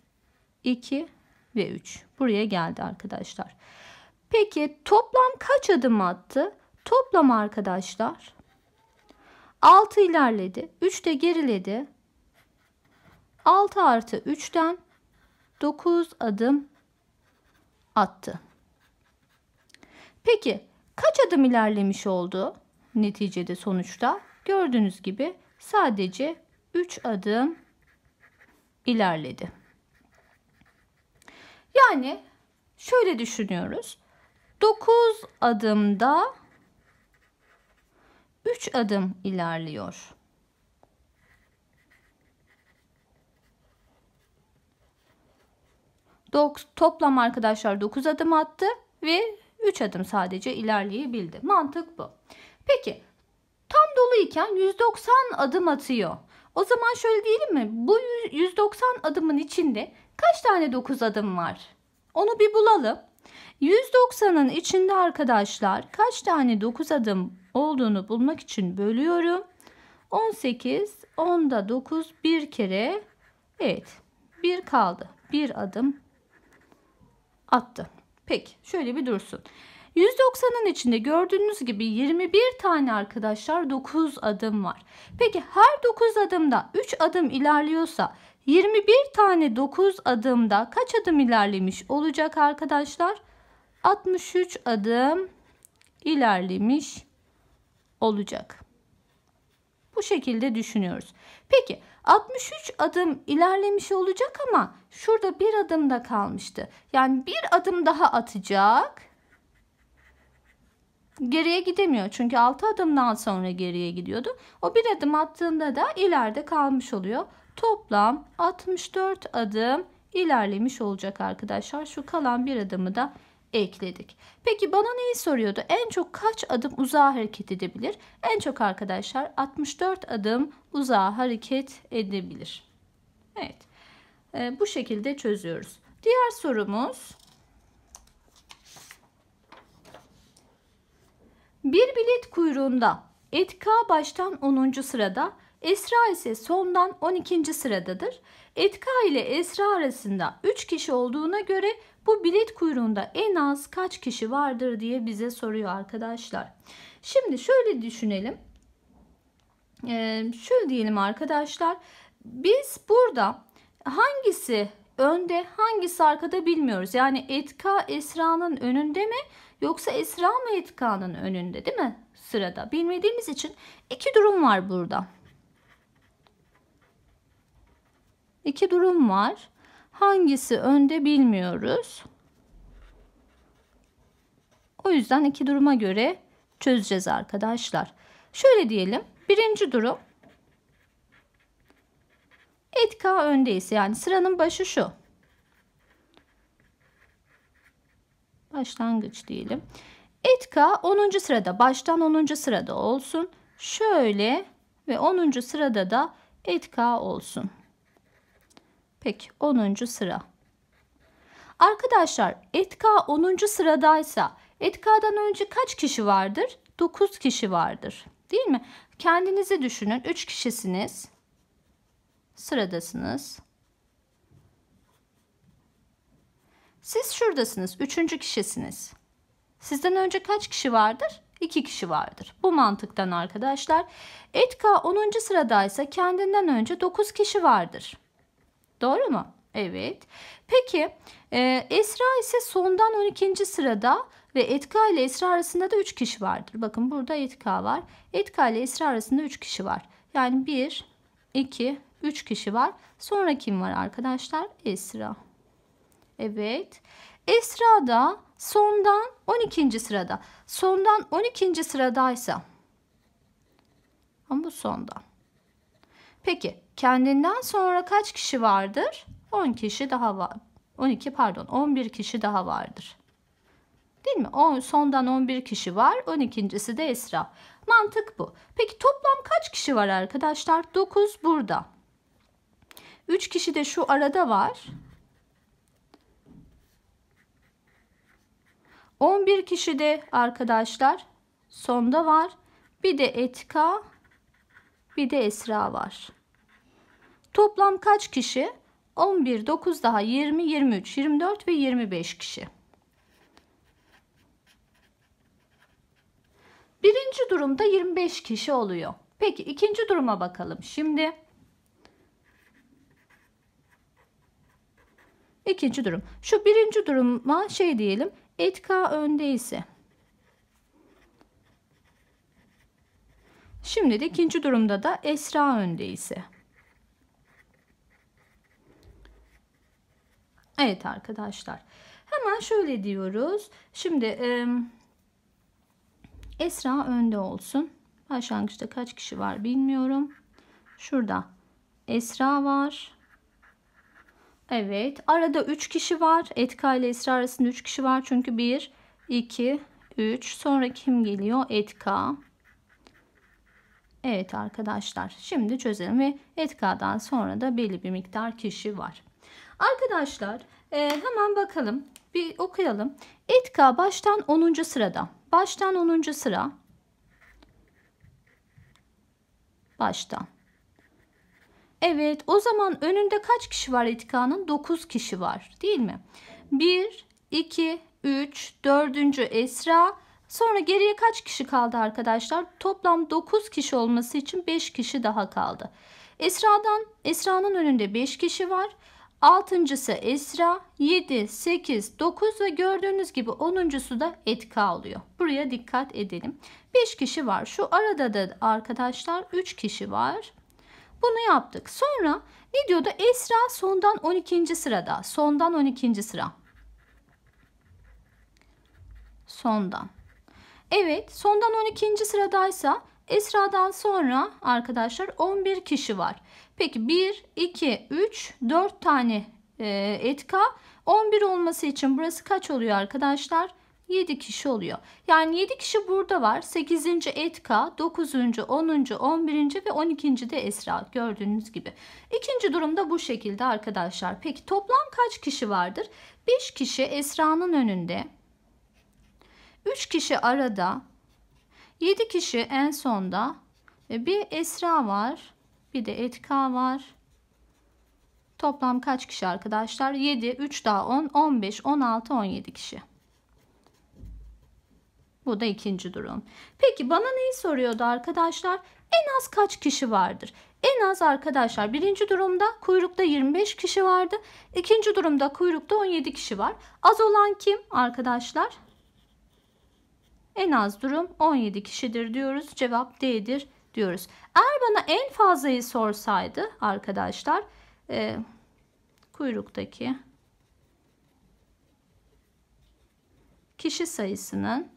2 ve 3. Buraya geldi arkadaşlar. Peki toplam kaç adım attı? Toplam arkadaşlar 6 ilerledi. 3 de geriledi. 6 artı 3'ten 9 adım attı. Peki kaç adım ilerlemiş oldu? neticede sonuçta gördüğünüz gibi sadece 3 adım ilerledi. Yani şöyle düşünüyoruz. 9 adımda 3 adım ilerliyor. Dok toplam arkadaşlar 9 adım attı ve 3 adım sadece ilerleyebildi. Mantık bu. Peki tam doluyken 190 adım atıyor. O zaman şöyle diyelim mi? Bu 190 adımın içinde kaç tane 9 adım var? Onu bir bulalım. 190'ın içinde arkadaşlar kaç tane 9 adım olduğunu bulmak için bölüyorum. 18, 10'da 9 bir kere. Evet. 1 kaldı. 1 adım attı. Peki şöyle bir dursun. 190'ın içinde gördüğünüz gibi 21 tane arkadaşlar 9 adım var. Peki her 9 adımda 3 adım ilerliyorsa 21 tane 9 adımda kaç adım ilerlemiş olacak arkadaşlar? 63 adım ilerlemiş olacak. Bu şekilde düşünüyoruz. Peki 63 adım ilerlemiş olacak ama şurada bir adım da kalmıştı. Yani bir adım daha atacak geriye gidemiyor. Çünkü 6 adımdan sonra geriye gidiyordu. O bir adım attığında da ileride kalmış oluyor. Toplam 64 adım ilerlemiş olacak arkadaşlar. Şu kalan bir adımı da ekledik. Peki bana neyi soruyordu? En çok kaç adım uzağa hareket edebilir? En çok arkadaşlar 64 adım uzağa hareket edebilir. Evet. Ee, bu şekilde çözüyoruz. Diğer sorumuz Bir bilet kuyruğunda Etka baştan 10. sırada, Esra ise sondan 12. sıradadır. Etka ile Esra arasında 3 kişi olduğuna göre bu bilet kuyruğunda en az kaç kişi vardır diye bize soruyor arkadaşlar. Şimdi şöyle düşünelim. Ee, şöyle diyelim arkadaşlar. Biz burada hangisi önde hangisi arkada bilmiyoruz. Yani Etka Esra'nın önünde mi yoksa esra mı etkanın önünde değil mi sırada? Bilmediğimiz için iki durum var burada. İki durum var. Hangisi önde bilmiyoruz. O yüzden iki duruma göre çözeceğiz arkadaşlar. Şöyle diyelim. Birinci durum. Etka öndeyse yani sıranın başı şu. Başlangıç diyelim. Etka 10. sırada baştan 10. sırada olsun. Şöyle ve 10. sırada da etka olsun. Peki 10. sıra. Arkadaşlar etka 10. sıradaysa etkadan önce kaç kişi vardır? 9 kişi vardır. Değil mi? Kendinizi düşünün. 3 kişisiniz. Sıradasınız. Siz şuradasınız. Üçüncü kişisiniz. Sizden önce kaç kişi vardır? İki kişi vardır. Bu mantıktan arkadaşlar Etka 10. sıradaysa kendinden önce 9 kişi vardır. Doğru mu? Evet. Peki e, Esra ise sondan 12. sırada ve Etka ile Esra arasında da 3 kişi vardır. Bakın burada Etka var. Etka ile Esra arasında 3 kişi var. Yani 1, 2, 3 kişi var. Sonra kim var arkadaşlar? Esra. Evet. Esra da sondan 12. sırada. Sondan 12. sıradaysa. Ama bu sondan. Peki kendinden sonra kaç kişi vardır? 10 kişi daha var. 12 pardon 11 kişi daha vardır. Değil mi? 10, sondan 11 kişi var. 12.si de Esra. Mantık bu. Peki toplam kaç kişi var arkadaşlar? 9 burada. 3 kişi de şu arada var. 11 kişi de arkadaşlar sonda var. Bir de Etika bir de Esra var. Toplam kaç kişi? 11, 9 daha 20, 23, 24 ve 25 kişi. Birinci durumda 25 kişi oluyor. Peki ikinci duruma bakalım. Şimdi ikinci durum. Şu birinci duruma şey diyelim. Et önde ise. Şimdi de ikinci durumda da Esra önde ise. Evet arkadaşlar. Hemen şöyle diyoruz. Şimdi Esra önde olsun. Başlangıçta kaç kişi var bilmiyorum. Şurada Esra var. Evet. Arada 3 kişi var. Etka ile Esra arasında 3 kişi var. Çünkü 1, 2, 3. Sonra kim geliyor? Etka. Evet arkadaşlar. Şimdi çözelim ve Etka'dan sonra da belli bir miktar kişi var. Arkadaşlar e, hemen bakalım. Bir okuyalım. Etka baştan 10. sırada. Baştan 10. sıra. Baştan. Evet o zaman önünde kaç kişi var Etika'nın? 9 kişi var değil mi? 1, 2, 3, 4. Esra. Sonra geriye kaç kişi kaldı arkadaşlar? Toplam 9 kişi olması için 5 kişi daha kaldı. Esra'dan Esra'nın önünde 5 kişi var. Altıncısı Esra, 7, 8, 9 ve gördüğünüz gibi 10.sü da Etka alıyor. Buraya dikkat edelim. 5 kişi var. Şu arada da arkadaşlar 3 kişi var. Bunu yaptık. Sonra ne diyordu? Esra sondan 12. sırada. Sondan 12. sıra. Sondan. Evet, sondan 12. sıradaysa Esra'dan sonra arkadaşlar 11 kişi var. Peki 1, 2, 3, 4 tane e, etka. 11 olması için burası kaç oluyor arkadaşlar? 7 kişi oluyor. Yani 7 kişi burada var. 8. Etka, 9. 10. 11. ve 12. de Esra gördüğünüz gibi. İkinci durumda bu şekilde arkadaşlar. Peki toplam kaç kişi vardır? 5 kişi Esra'nın önünde. 3 kişi arada. 7 kişi en sonda. E, bir Esra var. Bir de Etka var. Toplam kaç kişi arkadaşlar? 7, 3 daha 10, 15, 16, 17 kişi. Bu da ikinci durum. Peki bana neyi soruyordu arkadaşlar? En az kaç kişi vardır? En az arkadaşlar birinci durumda kuyrukta 25 kişi vardı. İkinci durumda kuyrukta 17 kişi var. Az olan kim arkadaşlar? En az durum 17 kişidir diyoruz. Cevap D'dir diyoruz. Eğer bana en fazlayı sorsaydı arkadaşlar e, kuyruktaki kişi sayısının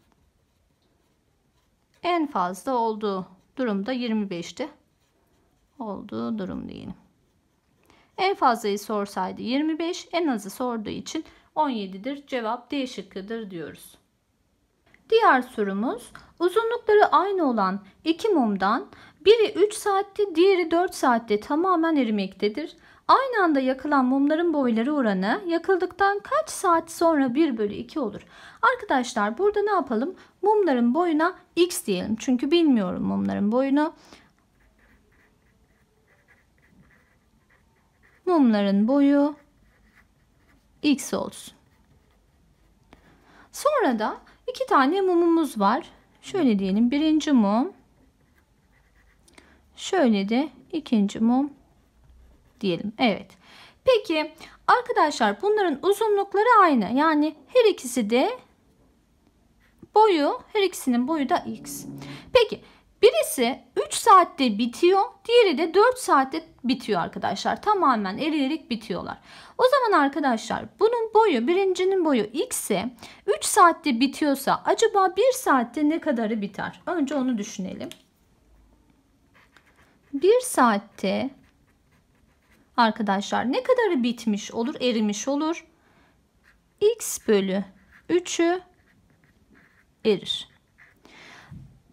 en fazla olduğu durumda 25'ti. Olduğu durum diyelim. En fazlayı sorsaydı 25, en azı sorduğu için 17'dir. Cevap D şıkkıdır diyoruz. Diğer sorumuz uzunlukları aynı olan iki mumdan biri 3 saatte diğeri 4 saatte tamamen erimektedir. Aynı anda yakılan mumların boyları oranı yakıldıktan kaç saat sonra 1 bölü 2 olur. Arkadaşlar burada ne yapalım? Mumların boyuna x diyelim. Çünkü bilmiyorum mumların boyunu. Mumların boyu x olsun. Sonra da iki tane mumumuz var. Şöyle diyelim birinci mum. Şöyle de ikinci mum diyelim. Evet. Peki arkadaşlar bunların uzunlukları aynı. Yani her ikisi de boyu her ikisinin boyu da x. Peki birisi 3 saatte bitiyor. Diğeri de 4 saatte bitiyor arkadaşlar. Tamamen eriyerek bitiyorlar. O zaman arkadaşlar bunun boyu birincinin boyu x ise 3 saatte bitiyorsa acaba 1 saatte ne kadarı biter? Önce onu düşünelim. 1 saatte arkadaşlar ne kadarı bitmiş olur? Erimiş olur. X bölü 3'ü erir.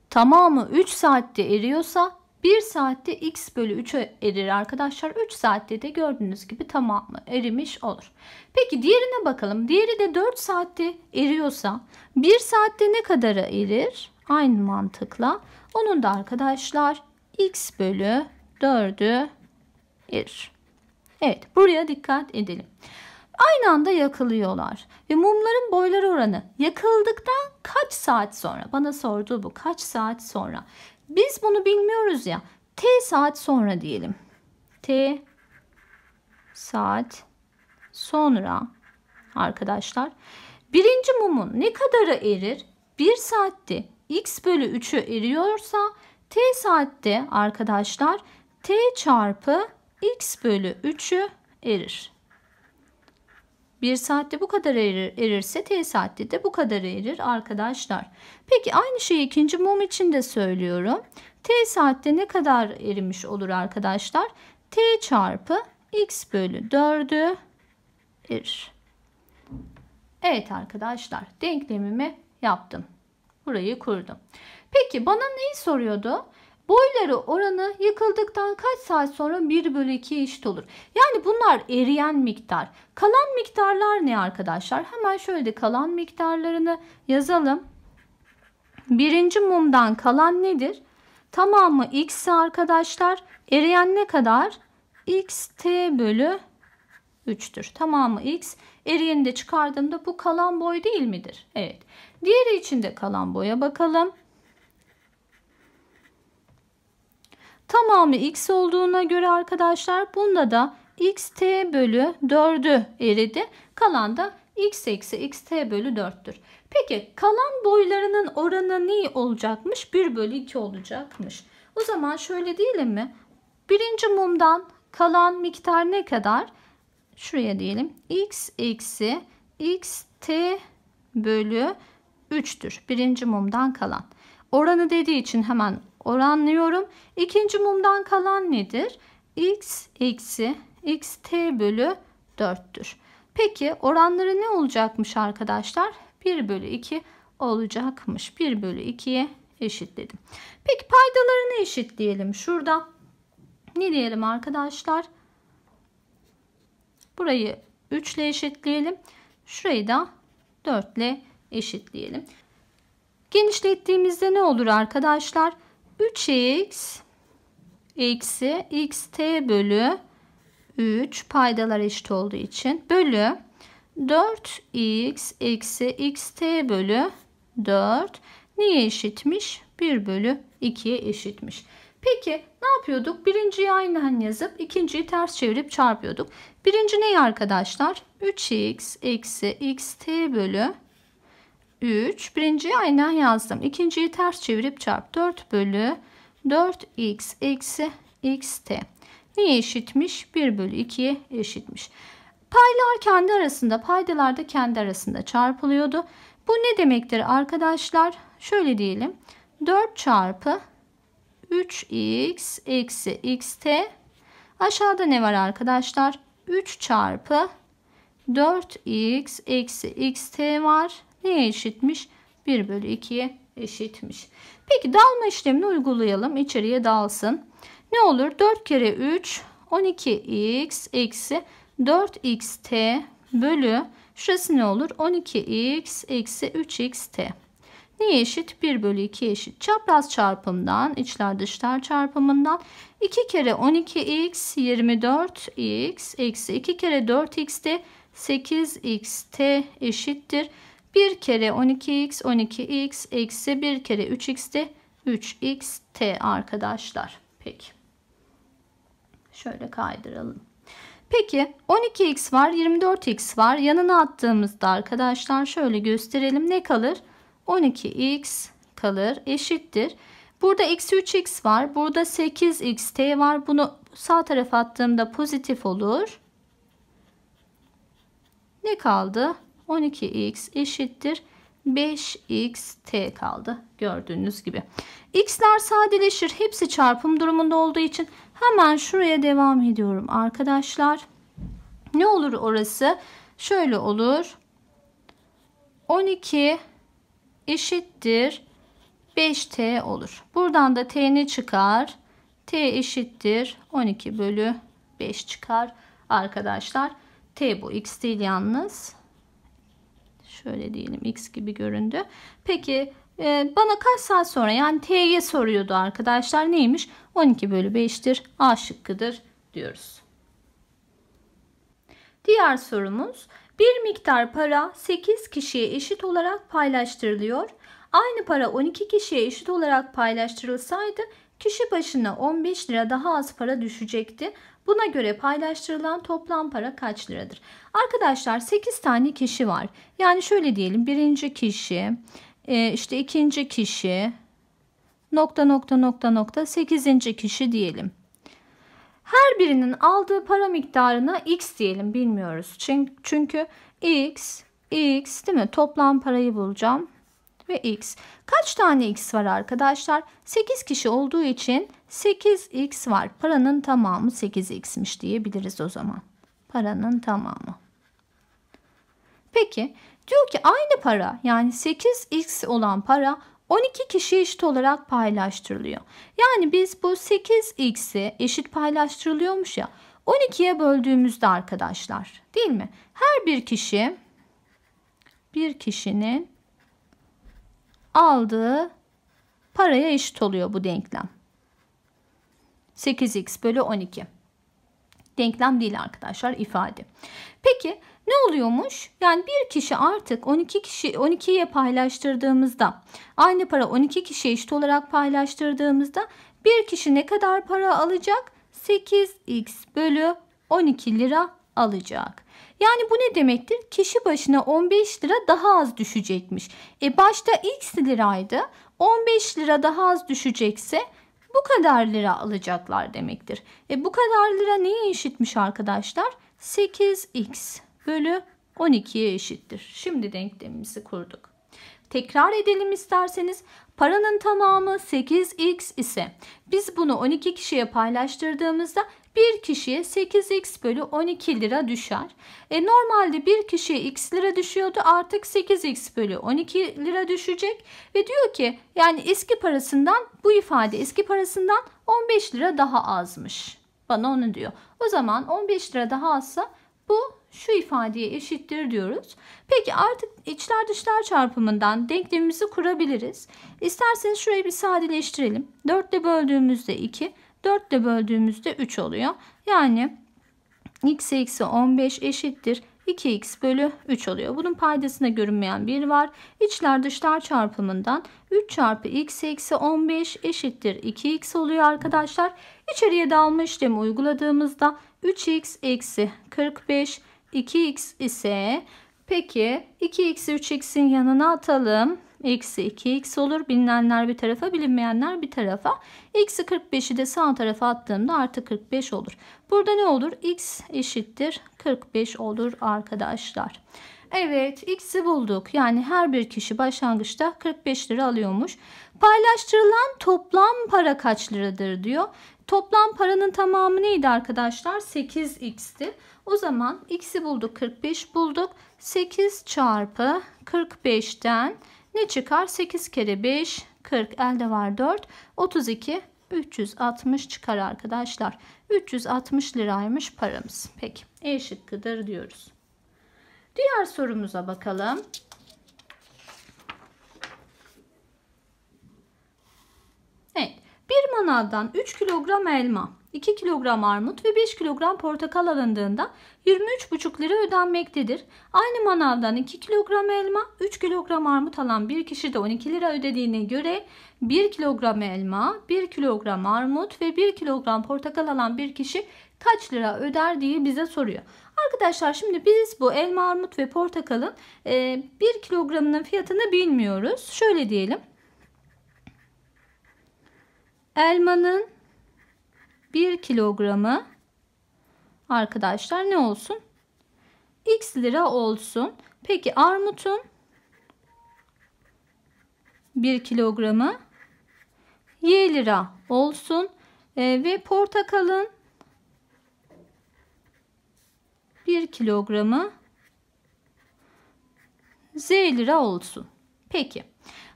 Tamamı 3 saatte eriyorsa 1 saatte x bölü 3'e erir arkadaşlar. 3 saatte de gördüğünüz gibi tamamı erimiş olur. Peki diğerine bakalım. Diğeri de 4 saatte eriyorsa 1 saatte ne kadarı erir? Aynı mantıkla. Onun da arkadaşlar x bölü 4'ü erir. Evet buraya dikkat edelim. Aynı anda yakılıyorlar ve mumların boyları oranı yakıldıktan kaç saat sonra? Bana sordu bu kaç saat sonra? Biz bunu bilmiyoruz ya. T saat sonra diyelim. T saat sonra arkadaşlar birinci mumun ne kadarı erir? 1 saatte x bölü 3'ü eriyorsa t saatte arkadaşlar t çarpı x bölü 3'ü erir. 1 saatte bu kadar erir, erirse t saatte de bu kadar erir arkadaşlar. Peki aynı şeyi ikinci mum için de söylüyorum. T saatte ne kadar erimiş olur arkadaşlar? T çarpı x bölü 4'ü erir. Evet arkadaşlar denklemimi yaptım. Burayı kurdum. Peki bana neyi soruyordu? Boyları oranı yıkıldıktan kaç saat sonra 1 bölü 2 eşit olur. Yani bunlar eriyen miktar. Kalan miktarlar ne arkadaşlar? Hemen şöyle de kalan miktarlarını yazalım. Birinci mumdan kalan nedir? Tamamı x arkadaşlar. Eriyen ne kadar? x t bölü 3'tür. Tamamı x. Eriyeni de çıkardığımda bu kalan boy değil midir? Evet. Diğeri için de kalan boya bakalım. Tamamı x olduğuna göre arkadaşlar bunda da x t bölü 4'ü eridi. Kalan da x eksi x t bölü 4'tür. Peki kalan boylarının oranı ne olacakmış? 1 bölü 2 olacakmış. O zaman şöyle diyelim mi? Birinci mumdan kalan miktar ne kadar? Şuraya diyelim x eksi x t bölü 3'tür. Birinci mumdan kalan. Oranı dediği için hemen oranlıyorum. İkinci mumdan kalan nedir? x eksi xt bölü 4'tür. Peki oranları ne olacakmış arkadaşlar? 1 bölü 2 olacakmış. 1 bölü 2'ye eşitledim. Peki paydalarını eşitleyelim. Şurada ne diyelim arkadaşlar? Burayı 3 ile eşitleyelim. Şurayı da 4 ile eşitleyelim. Genişlettiğimizde ne olur arkadaşlar? 3x eksi xt bölü 3 paydalar eşit olduğu için bölü 4x eksi xt bölü 4 niye eşitmiş? 1 bölü 2'ye eşitmiş. Peki ne yapıyorduk? Birinciyi aynen yazıp ikinciyi ters çevirip çarpıyorduk. Birinci ne arkadaşlar? 3x eksi xt bölü 3. Birinciyi aynen yazdım. ikinciyi ters çevirip çarp. 4 bölü 4x eksi t. Niye eşitmiş? 1 bölü 2'ye eşitmiş. Paylar kendi arasında, paydalar da kendi arasında çarpılıyordu. Bu ne demektir arkadaşlar? Şöyle diyelim. 4 çarpı 3x eksi t. Aşağıda ne var arkadaşlar? 3 çarpı 4x eksi t var. Neye eşitmiş? 1 bölü 2'ye eşitmiş. Peki dalma işlemini uygulayalım. İçeriye dalsın. Ne olur? 4 kere 3 12x eksi 4xt bölü şurası ne olur? 12x eksi 3xt. Neye eşit? 1 bölü 2 eşit. Çapraz çarpımdan, içler dışlar çarpımından 2 kere 12x 24x eksi 2 kere 4x de 8xt eşittir. 1 kere 12x 12x eksi 1 kere 3x de 3x t arkadaşlar. Peki. Şöyle kaydıralım. Peki 12x var 24x var. Yanına attığımızda arkadaşlar şöyle gösterelim. Ne kalır? 12x kalır eşittir. Burada eksi 3x var. Burada 8xt var. Bunu sağ tarafa attığımda pozitif olur. Ne kaldı? 12x eşittir 5x t kaldı gördüğünüz gibi. X'ler sadeleşir. Hepsi çarpım durumunda olduğu için hemen şuraya devam ediyorum arkadaşlar. Ne olur orası? Şöyle olur. 12 eşittir 5t olur. Buradan da t ne çıkar? t eşittir 12 bölü 5 çıkar arkadaşlar. t bu x değil yalnız. Şöyle diyelim x gibi göründü. Peki e, bana kaç saat sonra yani t'ye soruyordu arkadaşlar neymiş? 12 bölü 5'tir a şıkkıdır diyoruz. Diğer sorumuz bir miktar para 8 kişiye eşit olarak paylaştırılıyor. Aynı para 12 kişiye eşit olarak paylaştırılsaydı kişi başına 15 lira daha az para düşecekti. Buna göre paylaştırılan toplam para kaç liradır? Arkadaşlar 8 tane kişi var. Yani şöyle diyelim birinci kişi, e, işte ikinci kişi, nokta nokta nokta nokta sekizinci kişi diyelim. Her birinin aldığı para miktarına x diyelim bilmiyoruz. çünkü x, x değil mi? Toplam parayı bulacağım ve x. Kaç tane x var arkadaşlar? 8 kişi olduğu için 8x var. Paranın tamamı 8x'miş diyebiliriz o zaman. Paranın tamamı. Peki diyor ki aynı para yani 8x olan para 12 kişi eşit olarak paylaştırılıyor. Yani biz bu 8x'i eşit paylaştırılıyormuş ya 12'ye böldüğümüzde arkadaşlar değil mi? Her bir kişi bir kişinin aldığı paraya eşit oluyor bu denklem. 8x bölü 12. Denklem değil arkadaşlar ifade. Peki ne oluyormuş? Yani bir kişi artık 12 kişi 12'ye paylaştırdığımızda aynı para 12 kişi eşit olarak paylaştırdığımızda bir kişi ne kadar para alacak? 8x bölü 12 lira alacak. Yani bu ne demektir? Kişi başına 15 lira daha az düşecekmiş. E başta x liraydı. 15 lira daha az düşecekse bu kadar lira alacaklar demektir. E bu kadar lira neye eşitmiş arkadaşlar? 8x bölü 12'ye eşittir. Şimdi denklemimizi kurduk. Tekrar edelim isterseniz. Paranın tamamı 8x ise biz bunu 12 kişiye paylaştırdığımızda bir kişiye 8x bölü 12 lira düşer. E, normalde bir kişiye x lira düşüyordu artık 8x bölü 12 lira düşecek. Ve diyor ki yani eski parasından bu ifade eski parasından 15 lira daha azmış. Bana onu diyor. O zaman 15 lira daha azsa bu şu ifadeye eşittir diyoruz. Peki artık içler dışlar çarpımından denklemimizi kurabiliriz. İsterseniz şurayı bir sadeleştirelim. 4 ile böldüğümüzde 2, 4 ile böldüğümüzde 3 oluyor. Yani x eksi 15 eşittir 2x bölü 3 oluyor. Bunun paydasına görünmeyen 1 var. İçler dışlar çarpımından 3 çarpı x eksi 15 eşittir 2x oluyor arkadaşlar. İçeriye dalma işlemi uyguladığımızda 3x eksi 45 2x ise peki 2 eksi 3x'in yanına atalım eksi 2x olur. Bilinenler bir tarafa bilinmeyenler bir tarafa. Eksi 45'i de sağ tarafa attığımda artı 45 olur. Burada ne olur? x eşittir 45 olur arkadaşlar. Evet x'i bulduk. Yani her bir kişi başlangıçta 45 lira alıyormuş. Paylaştırılan toplam para kaç liradır diyor. Toplam paranın tamamı neydi arkadaşlar? 8x'ti. O zaman x'i bulduk 45 bulduk. 8 çarpı 45'ten ne çıkar? 8 kere 5 40 elde var 4 32 360 çıkar arkadaşlar. 360 liraymış paramız. Peki E şıkkıdır diyoruz. Diğer sorumuza bakalım. Evet. Bir manavdan 3 kilogram elma 2 kilogram armut ve 5 kilogram portakal alındığında 23,5 lira ödenmektedir. Aynı manavdan 2 kilogram elma, 3 kilogram armut alan bir kişi de 12 lira ödediğine göre 1 kilogram elma, 1 kilogram armut ve 1 kilogram portakal alan bir kişi kaç lira öder diye bize soruyor. Arkadaşlar şimdi biz bu elma, armut ve portakalın 1 e, kilogramının fiyatını bilmiyoruz. Şöyle diyelim. Elmanın 1 kilogramı arkadaşlar ne olsun? X lira olsun. Peki armutun 1 kilogramı Y lira olsun. E, ve portakalın 1 kilogramı Z lira olsun. Peki.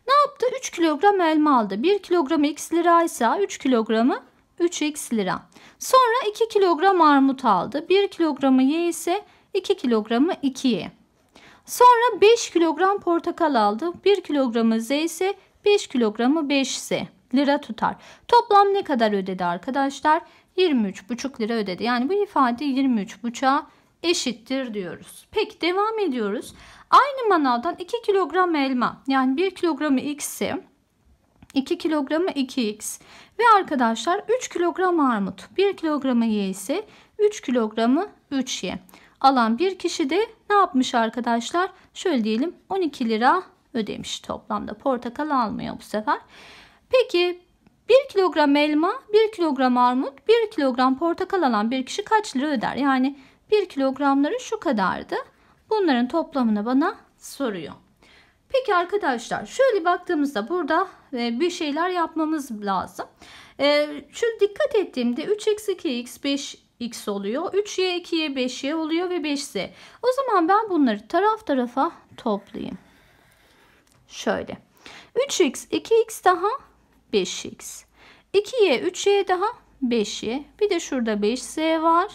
Ne yaptı? 3 kilogram elma aldı. 1 kilogram x liraysa 3 kilogramı 3x lira. Sonra 2 kilogram armut aldı. 1 kilogramı y ise 2 kilogramı 2y. Sonra 5 kilogram portakal aldı. 1 kilogramı z ise 5 kilogramı 5z lira tutar. Toplam ne kadar ödedi arkadaşlar? 23,5 lira ödedi. Yani bu ifade 23,5'a eşittir diyoruz. Peki devam ediyoruz. Aynı manavdan 2 kilogram elma yani 1 kilogramı x'i 2 kilogramı 2x ve arkadaşlar 3 kilogram armut 1 kilogramı y ise 3 kilogramı 3y alan bir kişi de ne yapmış arkadaşlar şöyle diyelim 12 lira ödemiş toplamda portakal almıyor bu sefer. Peki 1 kilogram elma 1 kilogram armut 1 kilogram portakal alan bir kişi kaç lira öder yani 1 kilogramları şu kadardı bunların toplamını bana soruyor. Peki arkadaşlar şöyle baktığımızda burada e, bir şeyler yapmamız lazım. E, Şu dikkat ettiğimde 3x 2x 5x oluyor. 3y 2y 5y oluyor ve 5z. O zaman ben bunları taraf tarafa toplayayım. Şöyle. 3x 2x daha 5x. 2y 3y daha 5y. Bir de şurada 5z var.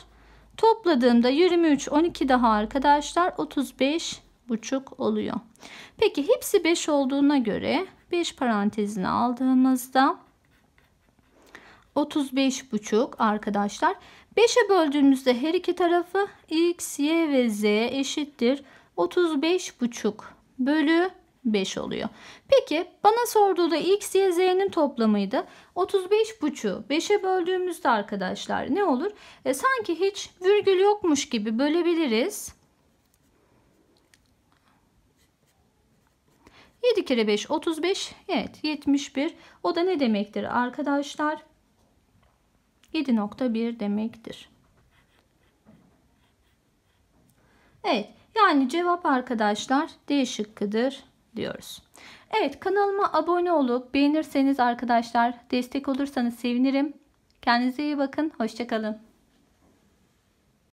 Topladığımda 23 12 daha arkadaşlar 35 buçuk oluyor. Peki hepsi 5 olduğuna göre 5 parantezini aldığımızda 35 buçuk arkadaşlar. 5'e böldüğümüzde her iki tarafı x, y ve z eşittir. 35 buçuk bölü 5 oluyor. Peki bana sorduğu da x, y, z'nin toplamıydı. 35 buçu 5'e böldüğümüzde arkadaşlar ne olur? E, sanki hiç virgül yokmuş gibi bölebiliriz. 7 kere 5 35. Evet 71. O da ne demektir arkadaşlar? 7.1 demektir. Evet yani cevap arkadaşlar D şıkkıdır diyoruz. Evet kanalıma abone olup beğenirseniz arkadaşlar destek olursanız sevinirim. Kendinize iyi bakın. Hoşçakalın.